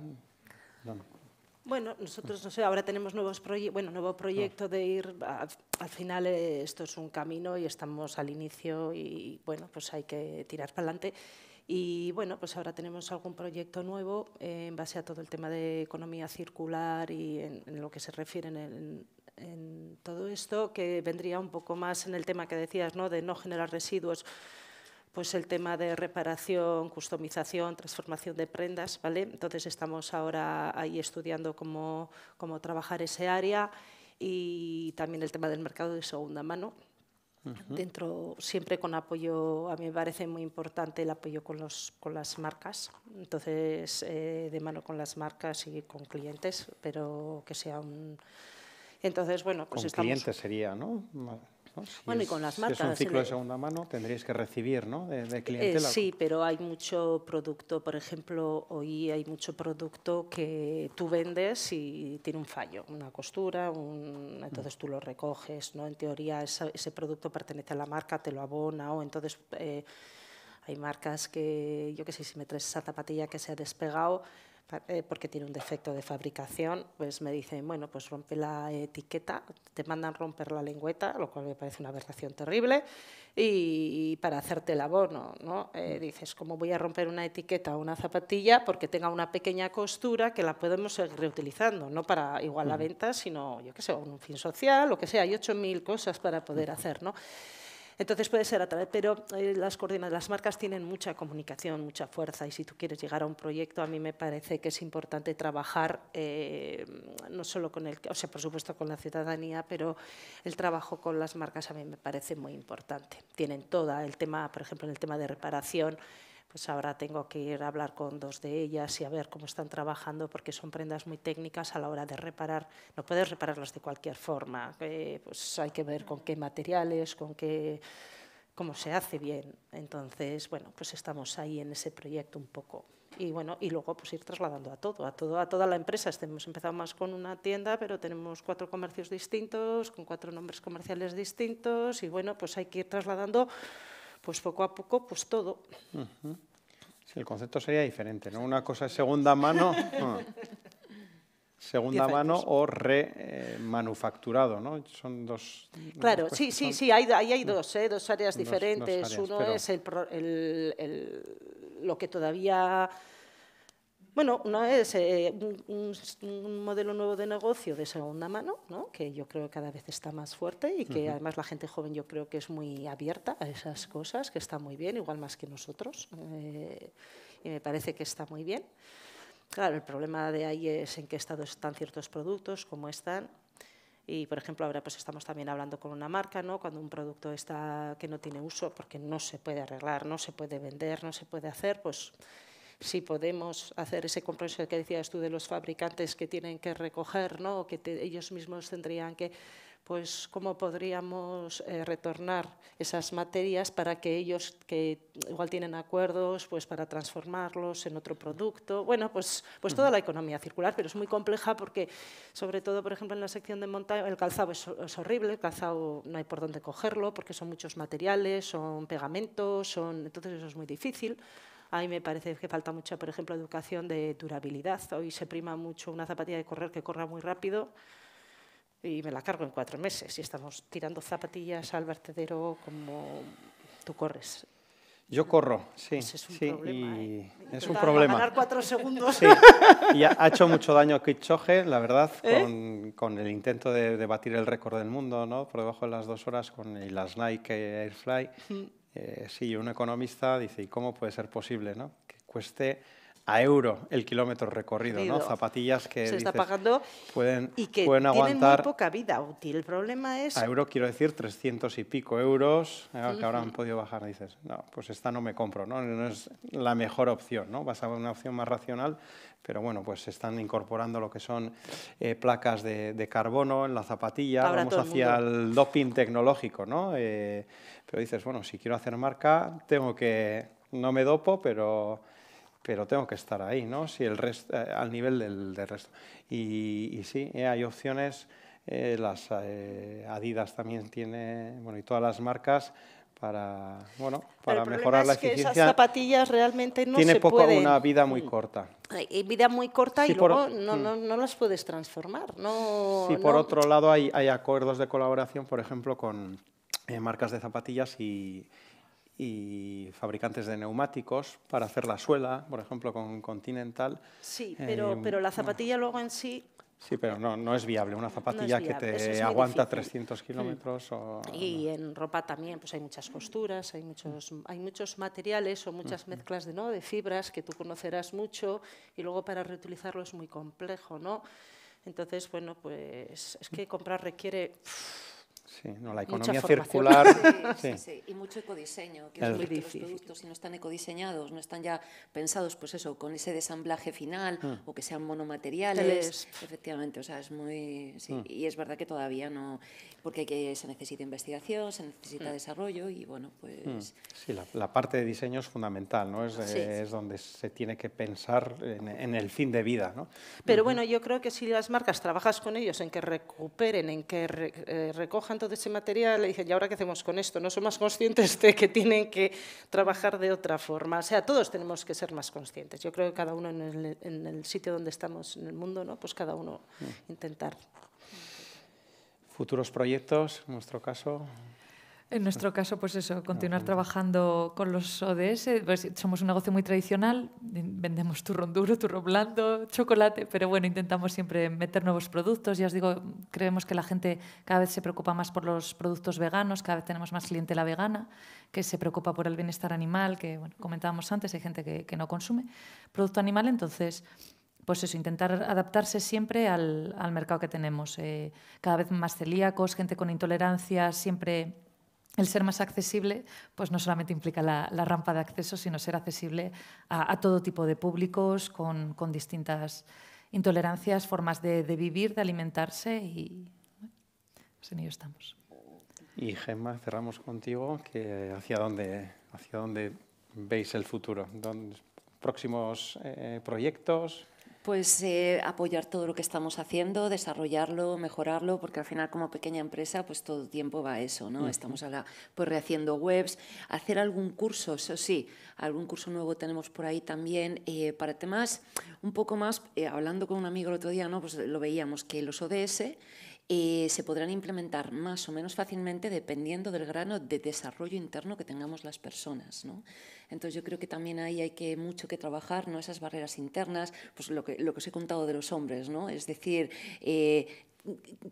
C: Bueno, nosotros, no sé, ahora tenemos nuevos proyectos, bueno, nuevo proyecto de ir, al final eh, esto es un camino y estamos al inicio y bueno, pues hay que tirar para adelante. Y bueno, pues ahora tenemos algún proyecto nuevo eh, en base a todo el tema de economía circular y en, lo que se refiere en, todo esto, que vendría un poco más en el tema que decías, ¿no? de no generar residuos, pues el tema de reparación, customización, transformación de prendas, ¿vale? Entonces estamos ahora ahí estudiando cómo, cómo trabajar ese área y también el tema del mercado de segunda mano, Dentro, siempre con apoyo, a mí me parece muy importante el apoyo con, los, con las marcas, entonces eh, de mano con las marcas y con clientes, pero que sea un... Entonces, bueno, pues con clientes sería, ¿no?
A: bueno, es, y con las marcas. es un ciclo de segunda mano, tendréis que recibir, ¿no? De, de eh, clientela. sí,
C: pero hay mucho producto, por ejemplo, hoy hay mucho producto que tú vendes y tiene un fallo, una costura, un, entonces tú lo recoges, ¿no? En teoría ese producto pertenece a la marca, te lo abona o entonces... Eh, hay marcas que, yo qué sé, si me esa zapatilla que se ha despegado, eh, porque tiene un defecto de fabricación, pues me dicen, bueno, pues rompe la etiqueta, te mandan romper la lengüeta, lo cual me parece una aberración terrible, y, para hacerte el abono, ¿no? Eh, mm. dices, ¿cómo voy a romper una etiqueta o una zapatilla porque tenga una pequeña costura que la podemos seguir reutilizando, no para igual la mm. venta, sino, yo qué sé, un fin social, lo que sea, hay 8.000 cosas para poder mm. hacer, ¿no? Entonces puede ser a través, pero eh, las, las marcas tienen mucha comunicación, mucha fuerza y si tú quieres llegar a un proyecto, a mí me parece que es importante trabajar eh, no solo con el, o sea, por supuesto con la ciudadanía, pero el trabajo con las marcas a mí me parece muy importante. Tienen toda el tema, por ejemplo, en el tema de reparación, pues ahora tengo que ir a hablar con dos de ellas y a ver cómo están trabajando, porque son prendas muy técnicas a la hora de reparar. No puedes repararlas de cualquier forma, pues hay que ver con qué materiales, con qué cómo se hace bien. Entonces, bueno, pues estamos ahí en ese proyecto un poco. Y bueno, y luego pues ir trasladando a todo, a todo, a toda la empresa. Este, hemos empezado más con una tienda, pero tenemos cuatro comercios distintos, con cuatro nombres comerciales distintos, y bueno, pues hay que ir trasladando pues poco a poco, pues todo.
A: el concepto sería diferente, ¿no? Una cosa es segunda mano, segunda mano o remanufacturado, eh, ¿no? Son dos... Claro, sí, sí, sí, hay, hay, mm. ¿eh?
C: dos, dos áreas diferentes. Uno es el, lo que todavía bueno, una es eh, un, modelo nuevo de negocio de segunda mano, ¿no? que yo creo que cada vez está más fuerte y que además la gente joven yo creo que es muy abierta a esas cosas, que está muy bien, igual más que nosotros, eh, y me parece que está muy bien. Claro, el problema de ahí es en qué estado están ciertos productos, cómo están. Y, por ejemplo, ahora pues estamos también hablando con una marca, ¿no? Cuando un producto está que no tiene uso, porque no se puede arreglar, no se puede vender, no se puede hacer, pues si podemos hacer ese compromiso que decías tú de los fabricantes que tienen que recoger, ¿no? o que ellos mismos tendrían que, pues cómo podríamos eh, retornar esas materias para que ellos que igual tienen acuerdos, pues para transformarlos en otro producto. Bueno, pues, pues toda la economía circular, pero es muy compleja porque sobre todo, por ejemplo, en la sección de montaje, el calzado es, horrible, el calzado no hay por dónde cogerlo porque son muchos materiales, son pegamentos, son, entonces eso es muy difícil. Ahí me parece que falta mucho, por ejemplo, educación de durabilidad. Hoy se prima mucho una zapatilla de correr que corra muy rápido y me la cargo en cuatro meses. Y estamos tirando zapatillas al vertedero
A: como tú corres. Yo corro, sí. Pues es un sí, problema. Y ¿eh? Es un problema. Ganar cuatro segundos. Sí. Y ha hecho mucho daño a Kipchoge, la verdad, ¿Eh? con, el intento de, batir el récord del mundo, ¿no? Por debajo de las dos horas con las Nike Airfly. Mm. Eh, sí, un economista dice, ¿y cómo puede ser posible no? que cueste a euro el kilómetro recorrido, ¿no? Zapatillas que se está pagando y que tienen muy
C: poca vida útil. El problema es... A euro
A: quiero decir 300 y pico euros, ¿eh? que ahora han podido bajar, dices, no, pues esta no me compro, ¿no? no es la mejor opción, ¿no? Vas a una opción más racional, pero bueno, pues se están incorporando lo que son eh, placas de, carbono en la zapatilla, vamos hacia el, doping tecnológico, ¿no? Eh, pero dices, bueno, si quiero hacer marca, tengo que, no me dopo, pero pero tengo que estar ahí, ¿no? Si el resto eh, al nivel del, resto. Y, sí, eh, hay opciones, eh, las Adidas también tiene, bueno, y todas las marcas para, bueno, para mejorar es Que esas
C: zapatillas realmente no tiene poco una mm. vida muy corta. Y vida muy corta y luego mm. no, las puedes transformar. No,
A: sí, por otro lado hay, hay acuerdos de colaboración, por ejemplo, con marcas de zapatillas y y fabricantes de neumáticos para hacer la suela, por ejemplo, con Continental. Sí, eh, pero, pero la zapatilla
C: luego en sí...
A: Sí, pero no, no es viable una zapatilla que te aguanta 300 mm. kilómetros.
C: Y en ropa también pues hay muchas costuras, hay muchos, hay muchos materiales o muchas mezclas de, ¿no? de fibras que tú conocerás mucho y luego para reutilizarlo es muy complejo. ¿no? Entonces, bueno, pues es que comprar requiere...
A: Sí, no, la economía circular. Sí, sí.
B: Y mucho ecodiseño, que, es los productos, si no están ecodiseñados, no están ya pensados, pues eso, con ese desamblaje final hmm. o que sean monomateriales. Efectivamente, o sea, es muy. Hmm. Y es verdad que todavía no. Porque se necesita investigación, se necesita hmm. desarrollo
C: y bueno,
A: pues. Sí, la, parte de diseño es fundamental, ¿no? Es, es donde se tiene que pensar en, el fin de vida, ¿no? Pero bueno,
C: yo creo que si las marcas trabajas con ellos en que recuperen, en que eh, recojan de ese material, le dije, ¿y ahora qué hacemos con esto? No son más conscientes de que tienen que trabajar de otra forma. O sea, todos tenemos que ser más conscientes. Yo creo que cada uno en el, en el sitio donde estamos en el mundo, ¿no? pues cada uno mm. intentar.
A: ¿Futuros proyectos, en nuestro caso?
C: En nuestro caso,
D: pues eso, continuar ah, trabajando con los ODS. Eh, pues somos un negocio muy tradicional, vendemos turrón duro, turrón blando, chocolate, pero bueno, intentamos siempre meter nuevos productos. Ya os digo, creemos que la gente cada vez se preocupa más por los productos veganos, cada vez tenemos más cliente la vegana, que se preocupa por el bienestar animal, que comentábamos antes, hay gente que, no consume producto animal, entonces pues eso, intentar adaptarse siempre al, mercado que tenemos. Eh, cada vez más celíacos, gente con intolerancia, siempre el ser más accesible, pues no solamente implica la, rampa de acceso, sino ser accesible a, todo tipo de públicos, con, distintas intolerancias, formas de, vivir, de alimentarse y pues en
A: ello estamos. Y Gemma, cerramos contigo, hacia dónde, hacia dónde veis el futuro, ¿Dónde, próximos eh, proyectos,
B: pues eh, apoyar todo lo que estamos haciendo, desarrollarlo, mejorarlo, porque al final como pequeña empresa pues todo el tiempo va eso, ¿no? Estamos ahora pues rehaciendo webs, hacer algún curso, eso sí, algún curso nuevo tenemos por ahí también eh, para temas un poco más, eh, hablando con un amigo el otro día, ¿no? Pues lo veíamos que los ODS eh, se podrán implementar más o menos fácilmente dependiendo del grano de desarrollo interno que tengamos las personas. ¿no? Entonces yo creo que también ahí hay que mucho que trabajar, ¿no? esas barreras internas, pues lo que, lo que os he contado de los hombres, ¿no? es decir, eh,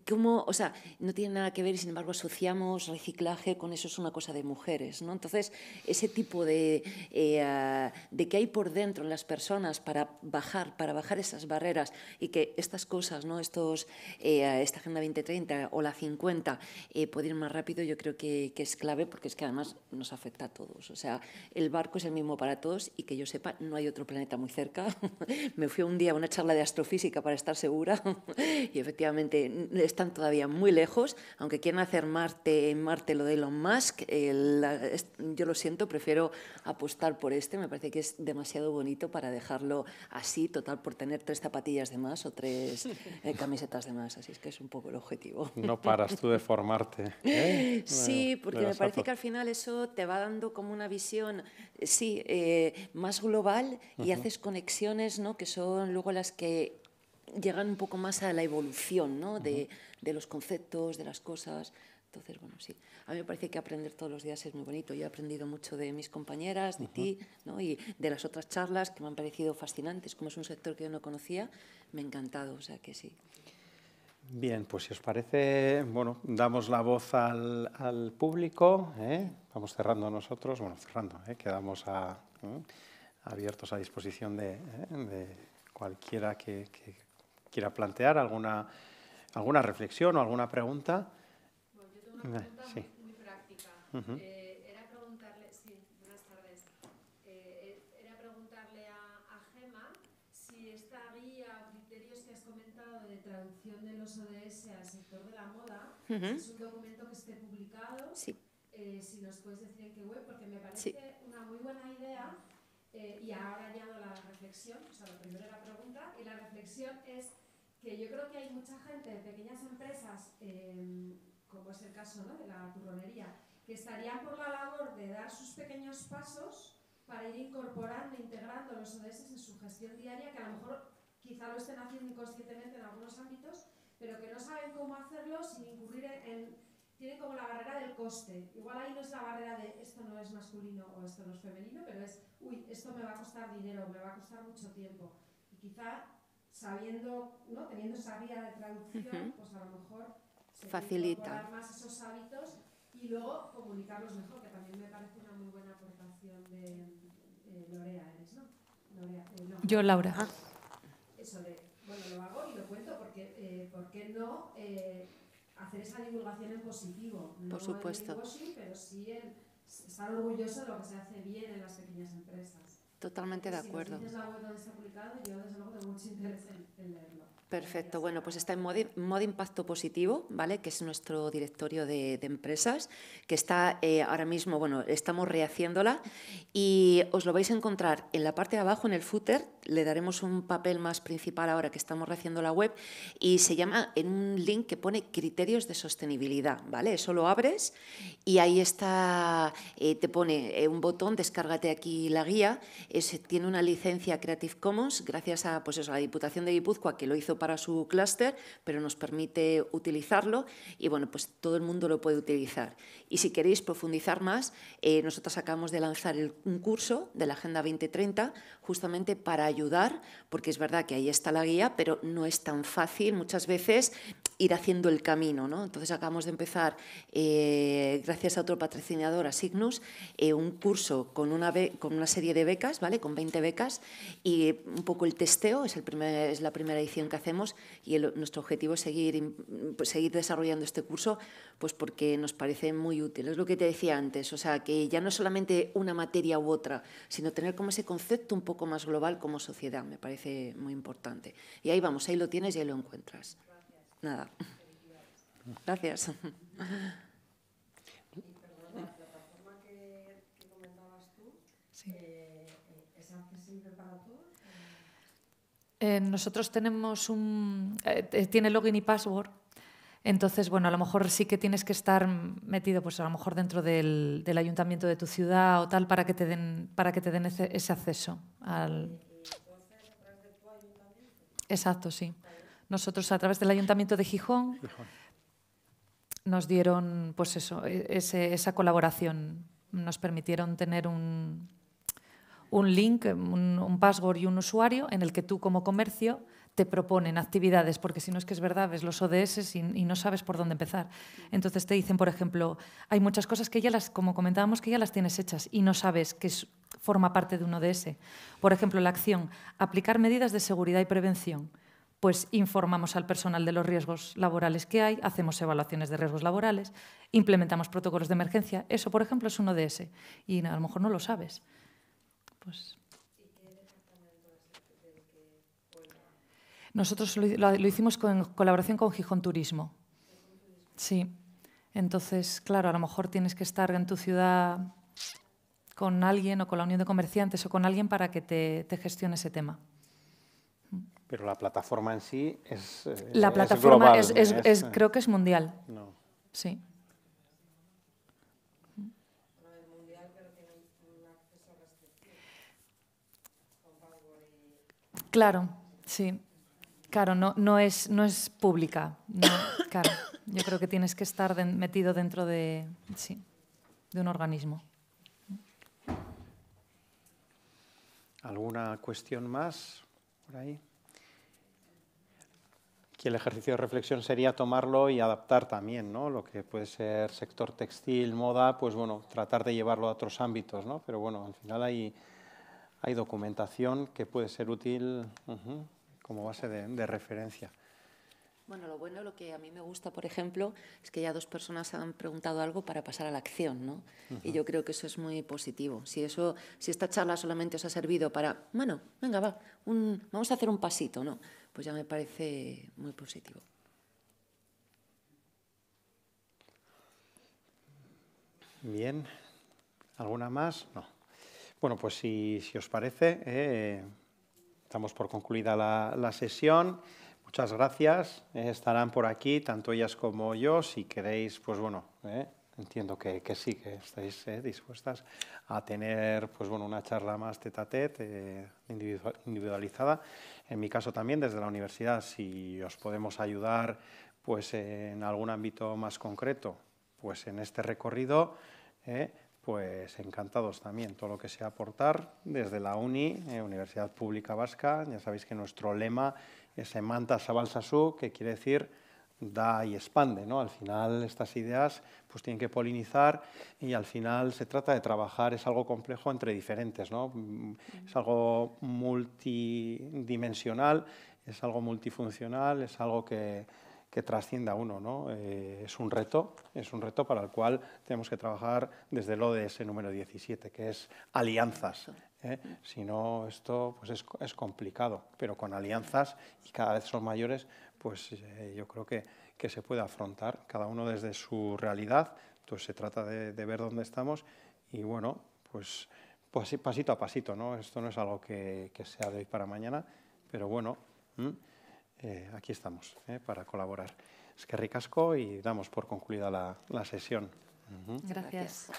B: cómo, o sea, no tiene nada que ver y sin embargo asociamos reciclaje con eso es una cosa de mujeres, ¿no? Entonces, ese tipo de, eh, ah, de que hay por dentro en las personas para bajar, para bajar esas barreras y que estas cosas, ¿no? Estos, eh, ah, esta Agenda 2030 o la 50 eh, puede ir más rápido, yo creo que, que, es clave porque es que además nos afecta a todos. O sea, el barco es el mismo para todos y que yo sepa, no hay otro planeta muy cerca. Me fui un día a una charla de astrofísica para estar segura y efectivamente eh, están todavía muy lejos, aunque quieran hacer Marte, en Marte lo de Elon Musk, yo lo siento, prefiero apostar por este, me parece que es demasiado bonito para dejarlo así, total, por tener tres zapatillas de más o tres eh, camisetas de más, así es que es un poco el objetivo. No paras tú de
A: formarte. ¿eh? sí, porque me parece que
B: al final eso te va dando como una visión, sí, más global y haces conexiones ¿no? que son luego las que llegan un poco más a la evolución de, los conceptos, de las cosas. Entonces, bueno, sí, a mí me parece que aprender todos los días es muy bonito. Yo he aprendido mucho de mis compañeras, de ti, y de las otras charlas que me han parecido fascinantes. Como es un sector que yo no conocía, me ha encantado, o sea que sí.
A: Bien, pues si os parece, bueno, damos la voz al, al público, ¿eh? vamos cerrando nosotros, bueno, cerrando, ¿eh? quedamos a, ¿eh? abiertos a disposición de, cualquiera que quiera plantear alguna, alguna reflexión o alguna pregunta. yo tengo una pregunta muy, práctica. Eh, eh, eh, era
E: preguntarle, a, Gemma Gema si esta guía criterios que has comentado de traducción de los ODS al sector de la moda es un documento que esté publicado. Sí. si nos puedes decir en qué web, porque me parece una muy buena idea. y ahora añado la reflexión, o sea, lo primero la pregunta, y la reflexión es que yo creo que hay mucha gente de pequeñas empresas, em, como es el caso de la turronería, que estarían por la labor de dar sus pequeños pasos para ir incorporando, integrando los ODS en su gestión diaria, que a lo mejor quizá lo estén haciendo inconscientemente en algunos ámbitos, pero que no saben cómo hacerlo sin incurrir en, en tienen como la barrera del coste. Igual ahí no es la barrera de esto no es masculino o esto no es femenino, pero es, uy, esto me va a costar dinero, me va a costar mucho tiempo. Y quizá sabiendo, ¿no? teniendo esa vía de traducción, pues a lo mejor se facilita más esos hábitos y luego comunicarlos mejor, que también me parece una muy buena aportación de, eh, Lorea, ¿eres, no? Lorea, eh,
C: Yo, Laura. Ah. Eso de, bueno, lo hago y lo cuento, porque eh,
E: ¿por qué no eh, hacer esa divulgación en positivo? No Por supuesto. pero sí en estar orgulloso de lo que se hace bien en las pequeñas empresas. Totalmente de acuerdo. Si no tienes la web donde está publicado, yo desde luego tengo mucho interés en, en leerlo.
B: Perfecto, bueno, pues está en Modo, Impacto Positivo, ¿vale? Que es nuestro directorio de, empresas, que está eh, ahora mismo, bueno, estamos rehaciéndola y os lo vais a encontrar en la parte de abajo, en el footer, le daremos un papel más principal ahora que estamos rehaciendo la web y se llama en un link que pone criterios de sostenibilidad, ¿vale? Eso lo abres y ahí está, eh, te pone eh, un botón, descárgate aquí la guía, es, tiene una licencia Creative Commons, gracias a, pues eso, la Diputación de Guipúzcoa que lo hizo para su clúster, pero nos permite utilizarlo y bueno, pues todo el mundo lo puede utilizar. Y si queréis profundizar más, eh, nosotros acabamos de lanzar un curso de la Agenda 2030 justamente para ayudar, porque es verdad que ahí está la guía, pero no es tan fácil muchas veces ir haciendo el camino. ¿no? Entonces acabamos de empezar, eh, gracias a otro patrocinador, a Signus, eh, un curso con una, con una serie de becas, ¿vale? con 20 becas, y un poco el testeo, es, el primer, es la primera edición que hacemos, y nuestro objetivo es seguir, pues seguir desarrollando este curso, pues porque nos parece muy útil. Es lo que te decía antes, o sea, que ya no es solamente una materia u otra, sino tener como ese concepto un poco más global como sociedad, me parece muy importante. Y ahí vamos, ahí lo tienes y ahí lo encuentras. Nada. Gracias.
D: Eh, nosotros tenemos un... Eh, eh, tiene login y password. Entonces, bueno, a lo mejor sí que tienes que estar metido, pues a lo mejor dentro del, del ayuntamiento de tu ciudad o tal, para que te den, para que te den ese, ese acceso al... Exacto, sí. Nosotros a través del Ayuntamiento de Gijón nos dieron pues eso, e-, esa colaboración, nos permitieron tener un, link, un, password y un usuario en el que tú como comercio te proponen actividades, porque si no es que es verdad, ves los ODS y, no sabes por dónde empezar. Entonces te dicen, por ejemplo, hay muchas cosas que ya las, como comentábamos, que ya las tienes hechas y no sabes que forma parte de un ODS. Por ejemplo, la acción, aplicar medidas de seguridad y prevención pues informamos al personal de los riesgos laborales que hay, hacemos evaluaciones de riesgos laborales, implementamos protocolos de emergencia. Eso, por ejemplo, es uno de ese. y a lo mejor no lo sabes. Pues... Nosotros lo, hicimos en colaboración con Gijón Turismo. Sí. Entonces, claro, a lo mejor tienes que estar en tu ciudad con alguien o con la Unión de Comerciantes o con alguien para que te gestione ese tema.
A: Pero la plataforma en sí es. Eh, la plataforma es, eh, creo que es mundial. No.
D: Sí. Claro, sí. Claro, no, no, es, no es pública. claro, yo creo que tienes que estar metido dentro de, sí, de un organismo.
A: ¿Alguna cuestión más por ahí? Y el ejercicio de reflexión sería tomarlo y adaptar también, ¿no? Lo que puede ser sector textil, moda, pues bueno, tratar de llevarlo a otros ámbitos, ¿no? Pero bueno, al final hay, hay documentación que puede ser útil como base de referencia.
B: Bueno, lo bueno, lo que a mí me gusta, por ejemplo, es que ya dos personas han preguntado algo para pasar a la acción, ¿no? Y yo creo que eso es muy positivo. Si eso, si esta charla solamente os ha servido para, bueno, venga, va, vamos a hacer un pasito, ¿no? Pues ya me parece muy positivo.
A: Bien, ¿alguna más? No. Bueno, pues si, os parece, estamos eh, por concluida la sesión. Muchas gracias. Eh, estarán por aquí, tanto ellas como yo, si queréis, pues bueno, eh, entiendo que, que, sí, que estáis eh, dispuestas a tener pues bueno, una charla más tete a tete, individualizada. En mi caso también, desde la universidad, si os podemos ayudar pues en algún ámbito más concreto, pues en este recorrido, pues encantados también, todo lo que sea aportar desde la UNI, Universidad Pública Vasca, ya sabéis que nuestro lema ese manta sabalsasú, que quiere decir da y expande. ¿no? Al final estas ideas pues, tienen que polinizar y al final se trata de trabajar, es algo complejo entre diferentes, es algo multidimensional, es algo multifuncional, es algo que, trascienda a uno. ¿no? Eh, es un reto, es un reto para el cual tenemos que trabajar desde lo de ese número 17, que es alianzas. ¿eh? Si no, esto pues es, es, complicado, pero con alianzas y cada vez son mayores, pues eh, yo creo que, que, se puede afrontar, cada uno desde su realidad, entonces pues, se trata de, de ver dónde estamos y bueno, pues, pues, pasito a pasito, ¿no? Esto no es algo que, que sea de hoy para mañana, pero bueno, eh, aquí estamos ¿eh? para colaborar. Es que ricasco y damos por concluida la, la sesión. Gracias.